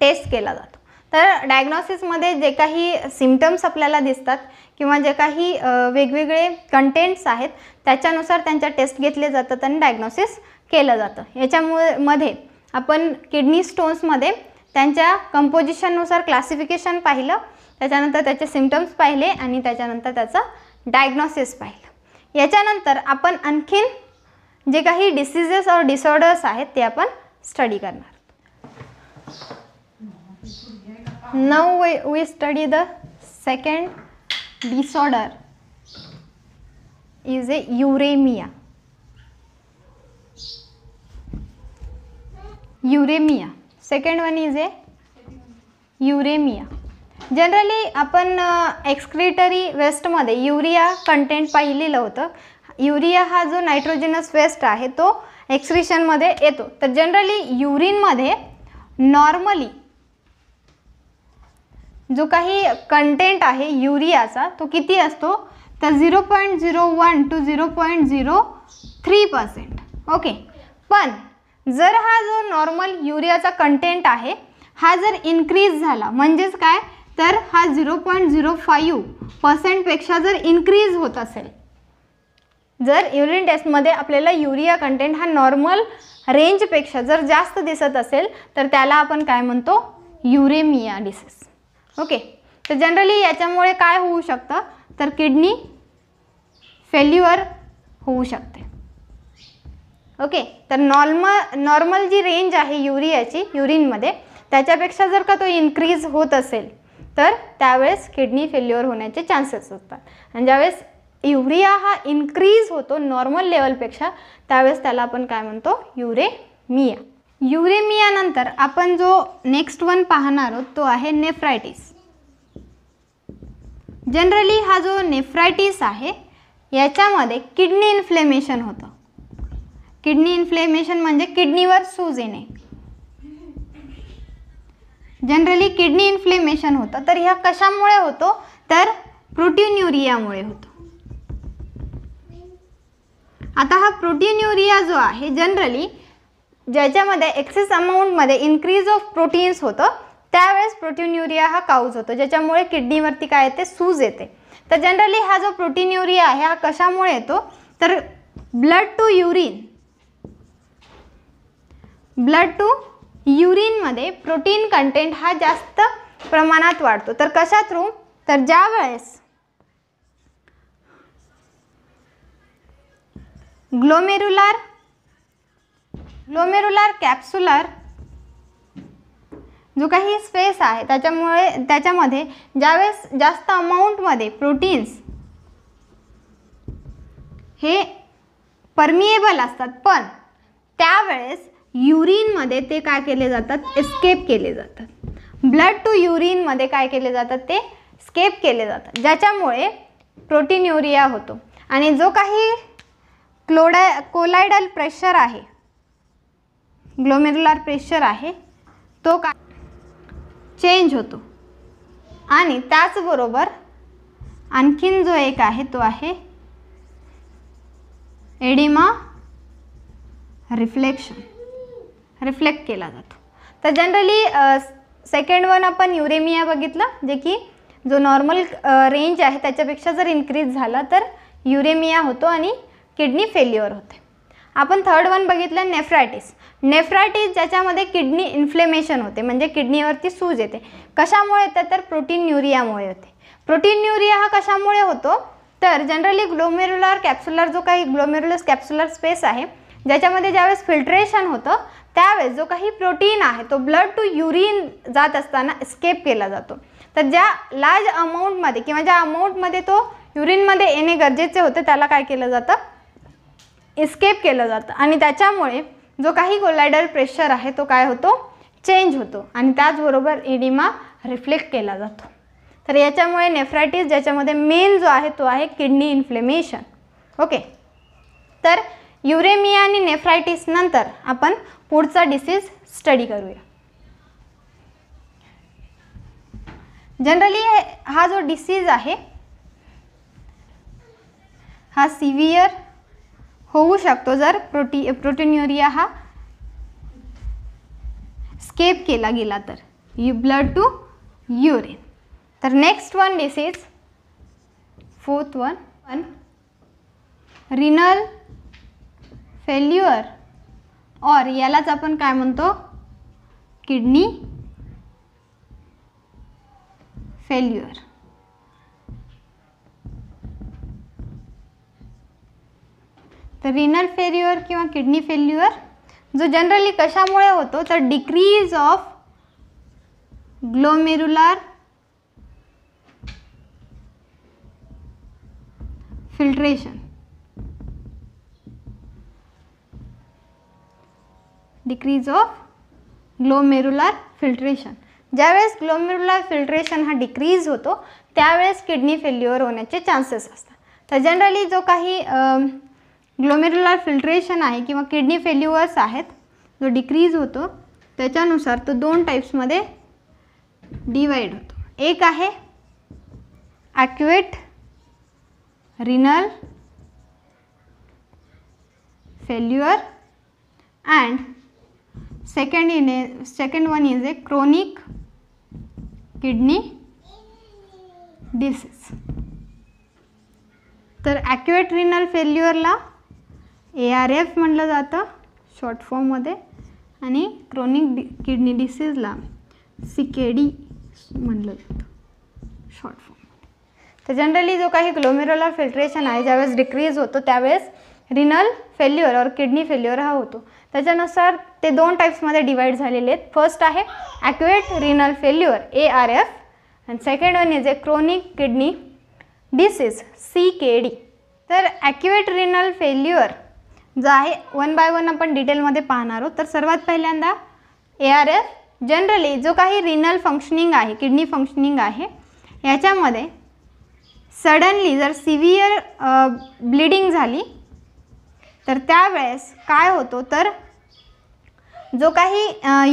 टेस्ट केला जातो तर डायग्नॉसिसमध्ये जे काही सिमटम्स आपल्याला दिसतात किंवा जे काही वेगवेगळे कंटेंट्स आहेत त्याच्यानुसार त्यांच्या टेस्ट घेतले जातात आणि डायग्नॉसिस केलं जातं याच्यामुळे मध्ये आपण किडनी स्टोन्समध्ये त्यांच्या कंपोजिशननुसार क्लासिफिकेशन पाहिलं त्याच्यानंतर त्याचे सिमटम्स पाहिले आणि त्याच्यानंतर त्याचं डायग्नॉसिस पाहिलं याच्यानंतर आपण आणखीन जे काही डिसिजेस और डिसऑर्डर्स आहेत ते आपण स्टडी करणार now we we study the second disorder is a uremia uremia second one is a uremia generally आपण एक्सक्रिटरी वेस्टमध्ये युरिया कंटेंट पाहिलेलं होतं युरिया हा जो नायट्रोजनस वेस्ट आहे तो एक्सक्रिशनमध्ये येतो तर जनरली युरिनमध्ये नॉर्मली जो काही कंटेंट आहे युरियाचा तो किती असतो तर zero point zero one two zero point zero three percent okay पण जर हा जो नॉर्मल युरियाचा कंटेंट आहे हा जर इन्क्रीज झाला म्हणजेच काय तर हा झिरो पॉईंट झिरो फाईव्ह पर्सेंटपेक्षा जर इन्क्रीज होत असेल जर युरिन टेस्टमध्ये आपल्याला युरिया कंटेंट हा नॉर्मल रेंजपेक्षा जर जास्त दिसत असेल तर त्याला आपण काय म्हणतो युरेमिया डिसीज ओके तर जनरली याच्यामुळे काय होऊ शकतं तर किडनी फेल्युअर होऊ शकते ओके तर नॉर्मल नॉर्मल जी रेंज आहे युरियाची युरिनमध्ये त्याच्यापेक्षा जर का तो इन्क्रीज होत असेल तर त्यावेळेस किडनी फेल्युअर होण्याचे चान्सेस असतात आणि ज्यावेळेस युरिया हा इन्क्रीज होतो नॉर्मल लेवलपेक्षा त्यावेळेस त्याला आपण काय म्हणतो युरेमिया युरेमियानंतर आपण जो नेक्स्ट वन पाहणार आहोत तो आहे नेफ्रायटिस जनरली हा जो नेफ्रायटिस आहे याच्यामध्ये किडनी इन्फ्लेमेशन होतं किडनी इन्फ्लेमेशन म्हणजे किडनीवर सूज येणे जनरली किडनी इन्फ्लेमेशन होतं तर ह्या कशामुळे होतो तर प्रोटीन्युरियामुळे होतो आता हा प्रोटीन्युरिया जो आहे जनरली ज्याच्यामध्ये एक्सेस अमाऊंटमध्ये इन्क्रीज ऑफ प्रोटीन्स होतं त्यावेळेस प्रोटीन्युरिया हा काउज होतो ज्याच्यामुळे किडनीवरती काय येते सूज येते तर जनरली हा जो प्रोटीन्युरिया आहे हा कशामुळे येतो तर blood to urine blood to युरिनमध्ये प्रोटीन कंटेंट हा जास्त प्रमाणात वाढतो तर कशा थ्रू तर ज्या वेळेस ग्लोमेरुलर ग्लोमेरुलर कॅप्सुलर जो काही स्पेस आहे त्याच्यामुळे त्याच्यामध्ये ज्यावेळेस जास्त अमाऊंटमध्ये प्रोटीन्स हे परमिएबल असतात पण त्यावेळेस युरिनमध्ये ते काय केले जातात एस्केप केले जातात ब्लड टू युरिनमध्ये काय केले जातात ते स्केप केले जातात ज्याच्यामुळे प्रोटीन युरिया होतो आणि जो काही क्लोडा कोलायडल प्रेशर आहे ग्लोमेरुलर प्रेशर आहे तो का चेंज होतो आणि त्याचबरोबर आणखीन जो एक आहे तो आहे एडिमा रिफ्लेक्शन रिफ्लेक्ट केला जातो तर जनरली सेकंड वन आपण युरेमिया बघितलं जे की जो नॉर्मल रेंज आहे त्याच्यापेक्षा जर इन्क्रीज झाला तर युरेमिया होतो आणि किडनी फेल्युअर होते आपण थर्ड वन बघितलं नेफ्रायटिस नेफ्रायटिस ज्याच्यामध्ये किडनी इन्फ्लेमेशन होते म्हणजे किडनीवरती सूज येते कशामुळे येतं तर प्रोटीन युरियामुळे होते प्रोटीन युरिया हा कशामुळे होतो तर जनरली ग्लोमेरुलर कॅप्सुलर जो काही ग्लोमेरुलस कॅप्सुलर स्पेस आहे ज्याच्यामध्ये ज्यावेळेस फिल्ट्रेशन होतं त्यावेळेस जो काही प्रोटीन आहे तो ब्लड टू युरिन जात असताना एस्केप केला जातो तर ज्या लार्ज अमाऊंटमध्ये किंवा ज्या अमाऊंटमध्ये तो युरिनमध्ये येणे गरजेचे होते त्याला काय केलं जातं एस्केप केलं जातं आणि त्याच्यामुळे जो काही कोलायडल प्रेशर आहे तो काय होतो चेंज होतो आणि त्याचबरोबर एडिमा रिफ्लेक्ट केला जातो तर याच्यामुळे नेफ्रायटिस ज्याच्यामध्ये मेन जो आहे तो आहे किडनी इन्फ्लेमेशन ओके तर युरेमिया आणि नेफ्रायटिस नंतर आपण पुढचा डिसीज स्टडी करूया जनरली हा जो डिसीज आहे हा सिव्हिअर होऊ शकतो जर प्रोटी युरिया हा स्केप केला गेला तर यू ब्लड टू युरिन तर next one disease fourth one one renal failure और यालाच आपण काय म्हणतो किडनी फेल्युअर तर रिनल फेल्युअर किंवा किडनी फेल्युअर जो जनरली कशामुळे होतो तर decrease of glomerular filtration decrease of glomerular filtration ज्यावेळेस ग्लोमेरुलर फिल्ट्रेशन हा डिक्रीज होतो त्यावेळेस किडनी फेल्युअर होण्याचे चान्सेस असतात तर जनरली जो काही ग्लोमेरुलर फिल्ट्रेशन आहे किंवा किडनी फेल्युअर्स आहेत जो डिक्रीज होतो त्याच्यानुसार तो दोन टाईप्समध्ये डिवाइड होतो एक आहे acute renal failure and second in a, second one is a chronic kidney disease तर ॲक्युएट रिनल फेल्युअरला ए आर एफ म्हटलं जातं शॉर्ट फॉर्ममध्ये आणि क्रॉनिक डि किडनी डिसीजला सी के डी म्हटलं जातं शॉर्ट फॉर्म तर जनरली जो काही ग्लोमेरोला फिल्ट्रेशन आहे ज्यावेळेस डिक्रीज होतो त्यावेळेस रिनल फेल्युअर और किडनी फेल्युअर हा होतो त्याच्यानुसार ते दोन टाईप्समध्ये डिवाईड झालेले आहेत फर्स्ट आहे acute renal failure A R F and second one is a chronic kidney disease C K D तर ॲक्युएट रिनल फेल्युअर जो आहे वन बाय वन आपण डिटेलमध्ये पाहणार आहोत तर सर्वात पहिल्यांदा ए आर एफ जनरली जो काही रिनल फंक्शनिंग आहे किडनी फंक्शनिंग आहे याच्यामध्ये सडनली जर सिव्हिअर ब्लिडिंग झाली तर त्यावेळेस काय होतो तर जो काही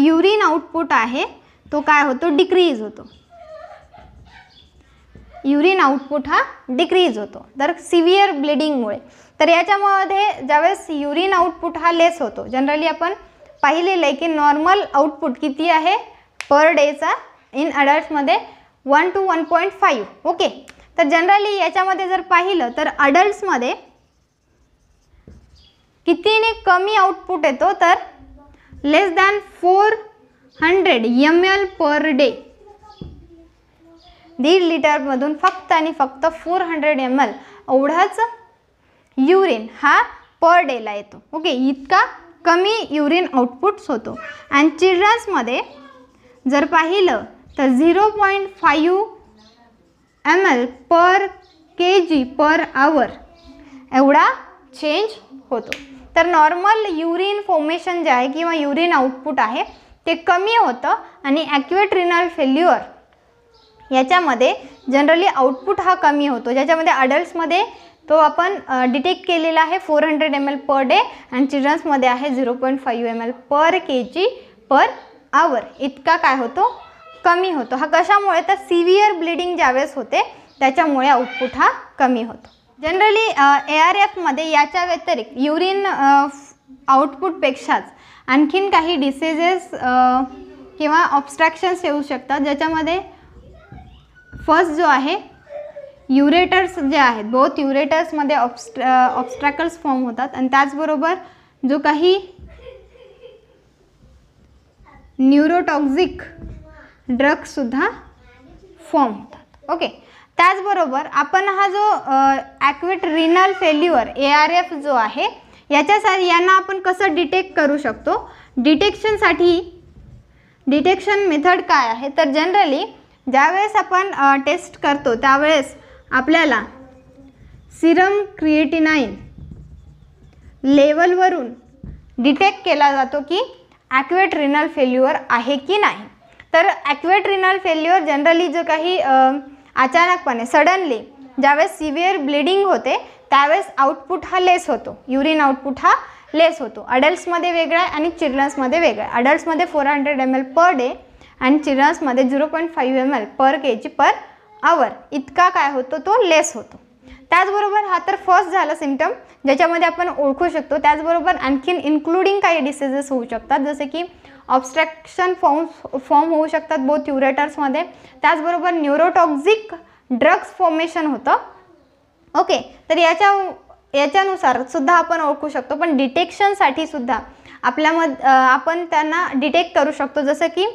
युरिन आउटपुट आहे तो काय होतो डिक्रीज होतो युरिन आउटपुट हा डिक्रीज होतो तर सिव्हिअर ब्लिडिंगमुळे तर याच्यामध्ये ज्यावेळेस युरिन आउटपुट हा लेस होतो जनरली आपण पाहिलेलं आहे की नॉर्मल आउटपुट किती आहे पर डेचा इन अडल्ट्समध्ये one two one point five okay तर जनरली याच्यामध्ये जर पाहिलं तर अडल्ट्समध्ये कितीने कमी आउटपुट येतो तर four hundred 400 L per day दीड लिटरमधून फक्त आणि फक्त फोर हंड्रेड एम एल एवढाच युरिन हा पर डेला येतो ओके इतका कमी युरिन आउटपुट्स होतो अँड चिल्ड्रन्समध्ये जर पाहिलं तर zero point five M L per K G per hour एवढा चेंज होतो तर नॉर्मल युरिन फॉर्मेशन जे आहे किंवा युरिन आउटपुट आहे ते कमी होतं आणि ॲक्युएट रिनल फेल्युअर याच्यामध्ये जनरली आउटपुट हा कमी होतो ज्याच्यामध्ये अडल्ट्समध्ये तो आपण डिटेक्ट केलेला आहे four hundred M L per day आणि चिल्ड्रन्समध्ये आहे zero point five M L per K G per hour इतका काय होतो कमी होतो हा कशामुळे तर सिव्हिअर ब्लिडिंग ज्यावेळेस होते त्याच्यामुळे आउटपुट हा कमी होतो जनरली ए आर एफमध्ये याच्या व्यतिरिक्त युरिन आउटपुटपेक्षाच uh, आणखीन काही डिसीजेस uh, किंवा ऑब्स्ट्रॅक्शन्स येऊ शकतात ज्याच्यामध्ये फर्स्ट जो आहे युरेटर्स जे आहेत बोथ युरेटर्समध्ये मध्ये ऑबस्ट्रॅकल्स फॉर्म uh, होतात आणि त्याचबरोबर जो काही न्यूरोटॉक्झिक ड्रग्ससुद्धा फॉर्म होतात ओके त्याचबरोबर आपण हा जो acute renal failure A R F जो आहे याच्यासाठी यांना आपण कसं डिटेक्ट करू शकतो डिटेक्शनसाठी डिटेक्शन मेथड काय आहे तर जनरली ज्यावेळेस आपण टेस्ट करतो त्यावेळेस आपल्याला सिरम क्रिएटिनाईन लेवलवरून डिटेक्ट केला जातो की ॲक्वेट रिनल फेल्युअर आहे की नाही तर ॲक्वेट रिनल फेल्युअर जनरली जो काही अचानकपणे सडनली ज्यावेळेस सिव्हिअर ब्लिडिंग होते त्यावेळेस आउटपुट हा लेस होतो युरिन आउटपुट हा लेस होतो अडल्ट्समध्ये वेगळा आहे आणि चिल्ड्रन्समध्ये वेगळा आहे अडल्ट्समध्ये four hundred M L per day आणि चिल्ड्रन्समध्ये zero point five M L per K G per hour इतका काय होतो तो लेस होतो त्याचबरोबर हा तर फर्स्ट झाला सिमटम ज्याच्यामध्ये आपण ओळखू शकतो त्याचबरोबर आणखीन इन्क्लुडिंग काही डिसीजेस होऊ शकतात जसे की ऑब्स्ट्रॅक्शन फॉर्म फॉर्म होऊ शकतात बोथ युरेटर्समध्ये त्याचबरोबर न्युरोटॉक्झिक ड्रग्स फॉर्मेशन होतं ओके तर याच्या याच्यानुसार सुद्धा आपण ओळखू शकतो पण डिटेक्शनसाठी सुद्धा आपल्यामध आपण त्यांना डिटेक्ट करू शकतो जसं की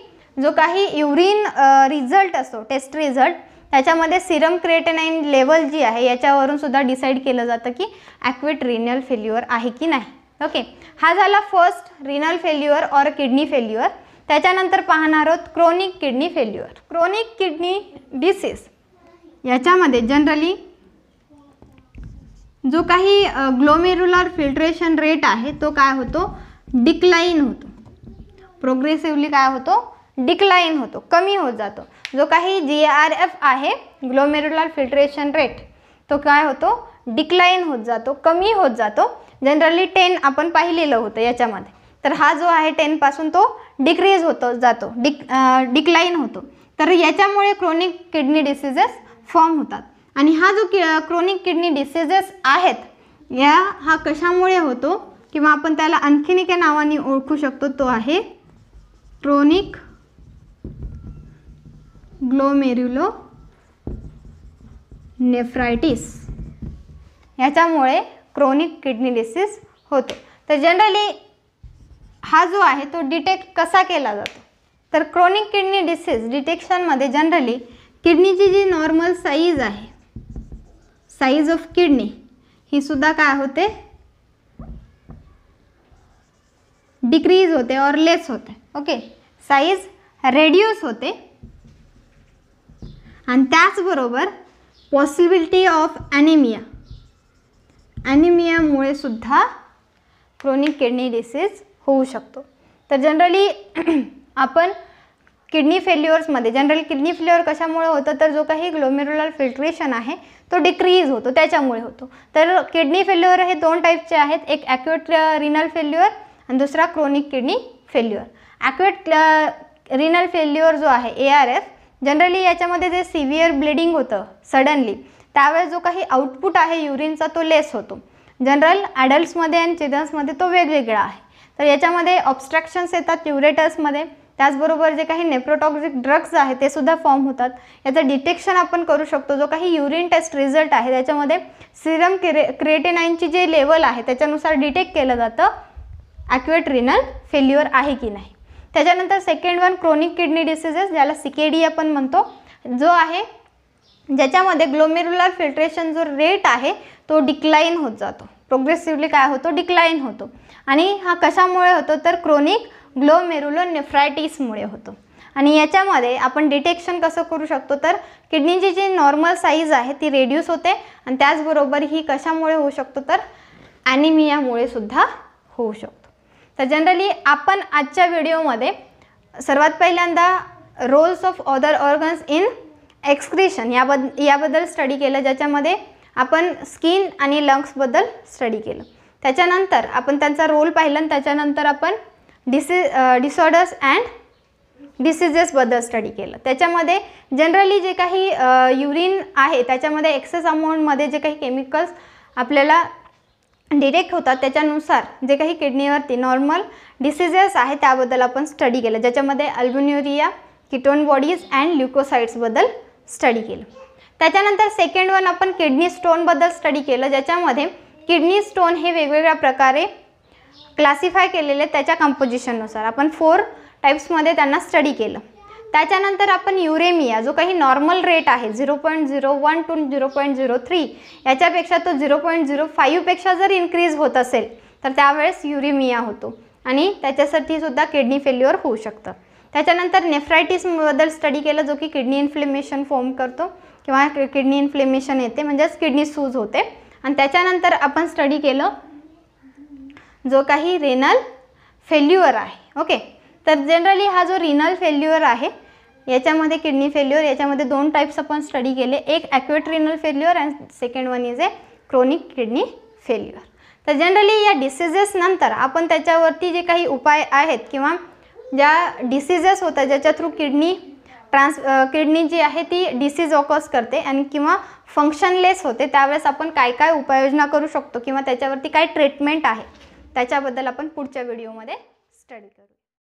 जो काही युरिन रिझल्ट असतो टेस्ट रिझल्ट त्याच्यामध्ये सिरम क्रिएटेनाईन लेवल जी आहे याच्यावरून सुद्धा डिसाईड केलं जातं की ॲक्विट रिन्युअल फेल्युअर आहे की नाही ओके हा झाला फर्स्ट रिनल फेल्युअर और किडनी फेल्युअर त्याच्यानंतर पाहणार आहोत chronic kidney failure chronic kidney disease याच्यामध्ये जनरली जो काही ग्लोमेरुलर फिल्ट्रेशन रेट आहे तो काय होतो डिक्लाईन होतो प्रोग्रेसिव्हली काय होतो डिक्लाईन होतो कमी होत जातो जो काही जी आर एफ आहे ग्लोमेरुलर फिल्ट्रेशन रेट तो काय होतो डिक्लाईन होत जातो कमी होत जातो जनरली टेन आपण पाहिलेलं होतं याच्यामध्ये तर हा जो आहे टेनपासून तो डिक्रीज होतो जातो डिक डिक्लाईन होतो तर याच्यामुळे क्रॉनिक किडनी डिसिजेस फॉर्म होतात आणि हा जो कि क्रोनिक किडनी डिसिजेस आहेत या हा कशामुळे होतो किंवा आपण त्याला आणखीन एका नावाने ओळखू शकतो तो आहे क्रॉनिक ग्लोमेरुलो नेफ्रायटिस याच्यामुळे क्रोनिक किडनी डिसीज होते तर जनरली हा जो आहे तो डिटेक्ट कसा केला जातो तर क्रोनिक किडनी डिसीज डिटेक्शनमध्ये जनरली किडनीची जी नॉर्मल साईज आहे साईज ऑफ किडनी ही सुद्धा काय होते डिक्रीज होते और लेस होते ओके साईज रेड्यूस होते आणि त्याचबरोबर पॉसिबिलिटी ऑफ ॲनिमिया ॲनिमियामुळे सुद्धा क्रोनिक किडनी डिसीज होऊ शकतो तर जनरली [CLEARS THROAT] आपण किडनी फेल्युअर्समध्ये जनरल किडनी फेल्युअर कशामुळे होतं तर जो काही ग्लोमेरुलर फिल्ट्रेशन आहे तो डिक्रीज होतो त्याच्यामुळे होतो तर किडनी फेल्युअर हे दोन टाईपचे आहेत एक ॲक्युएट रिनल फेल्युअर आणि दुसरा chronic kidney failure acute renal failure जो आहे ए आर एफ जनरली याच्यामध्ये जे सिव्हिअर ब्लिडिंग होतं सडनली त्यावेळेस जो काही आउटपुट आहे युरिनचा तो लेस होतो जनरल ॲडल्ट्समध्ये आणि चिल्ड्रन्समध्ये तो वेगवेगळा आहे तर याच्यामध्ये ऑबस्ट्रॅक्शन्स येतात युरेटर्समध्ये त्याचबरोबर जे काही नेप्रोटॉक्झिक ड्रग्ज आहेत ते सुद्धा फॉर्म होतात याचं डिटेक्शन आपण करू शकतो जो काही युरिन टेस्ट रिझल्ट आहे त्याच्यामध्ये सिरम क्रे क्रिएटेनाईनची जे लेवल आहे त्याच्यानुसार डिटेक्ट केलं जातं ॲक्युएट रिनल फेल्युअर आहे की नाही त्याच्यानंतर second one chronic kidney diseases ज्याला सी के आपण म्हणतो जो आहे ज्याच्यामध्ये ग्लोमेरुलर फिल्ट्रेशन जो रेट आहे तो डिक्लाईन होत जातो प्रोग्रेसिव्हली काय होतो डिक्लाईन होतो आणि हा कशामुळे होतो तर क्रोनिक ग्लोमेरुलो नेफ्रायटीसमुळे होतो आणि याच्यामध्ये आपण डिटेक्शन कसं करू शकतो तर किडनीची जी नॉर्मल साईज आहे ती रेड्यूस होते आणि त्याचबरोबर ही कशामुळे होऊ शकतो तर ॲनिमियामुळे सुद्धा होऊ शकतो तर जनरली आपण आजच्या व्हिडिओमध्ये सर्वात पहिल्यांदा roles of other organs in excretion याबद याबद्दल स्टडी केलं ज्याच्यामध्ये आपण स्किन आणि लंग्सबद्दल स्टडी केलं त्याच्यानंतर आपण त्यांचा रोल पाहिलं आणि त्याच्यानंतर आपण डिसि डिसऑर्डर्स अँड डिसिजेसबद्दल स्टडी केलं त्याच्यामध्ये जनरली जे काही युरिन आहे त्याच्यामध्ये एक्सेस अमाऊंटमध्ये जे काही केमिकल्स आपल्याला डिरेक्ट होतात त्याच्यानुसार जे काही किडनीवरती नॉर्मल डिसिजेस आहे त्याबद्दल आपण स्टडी केलं ज्याच्यामध्ये अल्बुन्युरिया किटोन बॉडीज अँड ल्युकोसाईट्सबद्दल स्टडी केलं त्याच्यानंतर सेकंड वन आपण किडनी स्टोनबद्दल स्टडी केलं ज्याच्यामध्ये किडनी स्टोन हे वेगवेगळ्या प्रकारे क्लासिफाय केलेले त्याच्या कंपोजिशननुसार आपण फोर टाईप्समध्ये त्यांना स्टडी केलं त्याच्यानंतर आपण युरेमिया जो काही नॉर्मल रेट आहे zero point zero one two zero point zero three याच्यापेक्षा तो झिरो पॉईंट झिरो फाईव्हपेक्षा जर इन्क्रीज होत असेल तर त्यावेळेस युरेमिया होतो आणि त्याच्यासाठी सुद्धा किडनी फेल्युअर होऊ शकतं त्याच्यानंतर नेफ्रायटिसबद्दल स्टडी केलं जो की किडनी इन्फ्लेमेशन फॉर्म करतो किंवा किडनी इन्फ्लेमेशन येते म्हणजेच किडनी सूज होते आणि त्याच्यानंतर आपण स्टडी केलं जो काही रेनल फेल्युअर आहे ओके तर जनरली हा जो रिनल फेल्युअर आहे याच्यामध्ये किडनी फेल्युअर याच्यामध्ये दोन टाईप्स आपण स्टडी केले एक acute renal failure and second one is a chronic kidney failure तर जनरली या डिसिजेसनंतर आपण त्याच्यावरती जे काही उपाय आहेत किंवा ज्या डिसिजेस होता ज्याच्या थ्रू किडनी ट्रान्स किडनी जी आहे ती डिसीज ऑकस करते आणि किंवा फंक्शनलेस होते त्यावेळेस आपण काय काय उपाययोजना करू शकतो किंवा त्याच्यावरती काय ट्रीटमेंट आहे त्याच्याबद्दल आपण पुढच्या व्हिडिओमध्ये स्टडी करू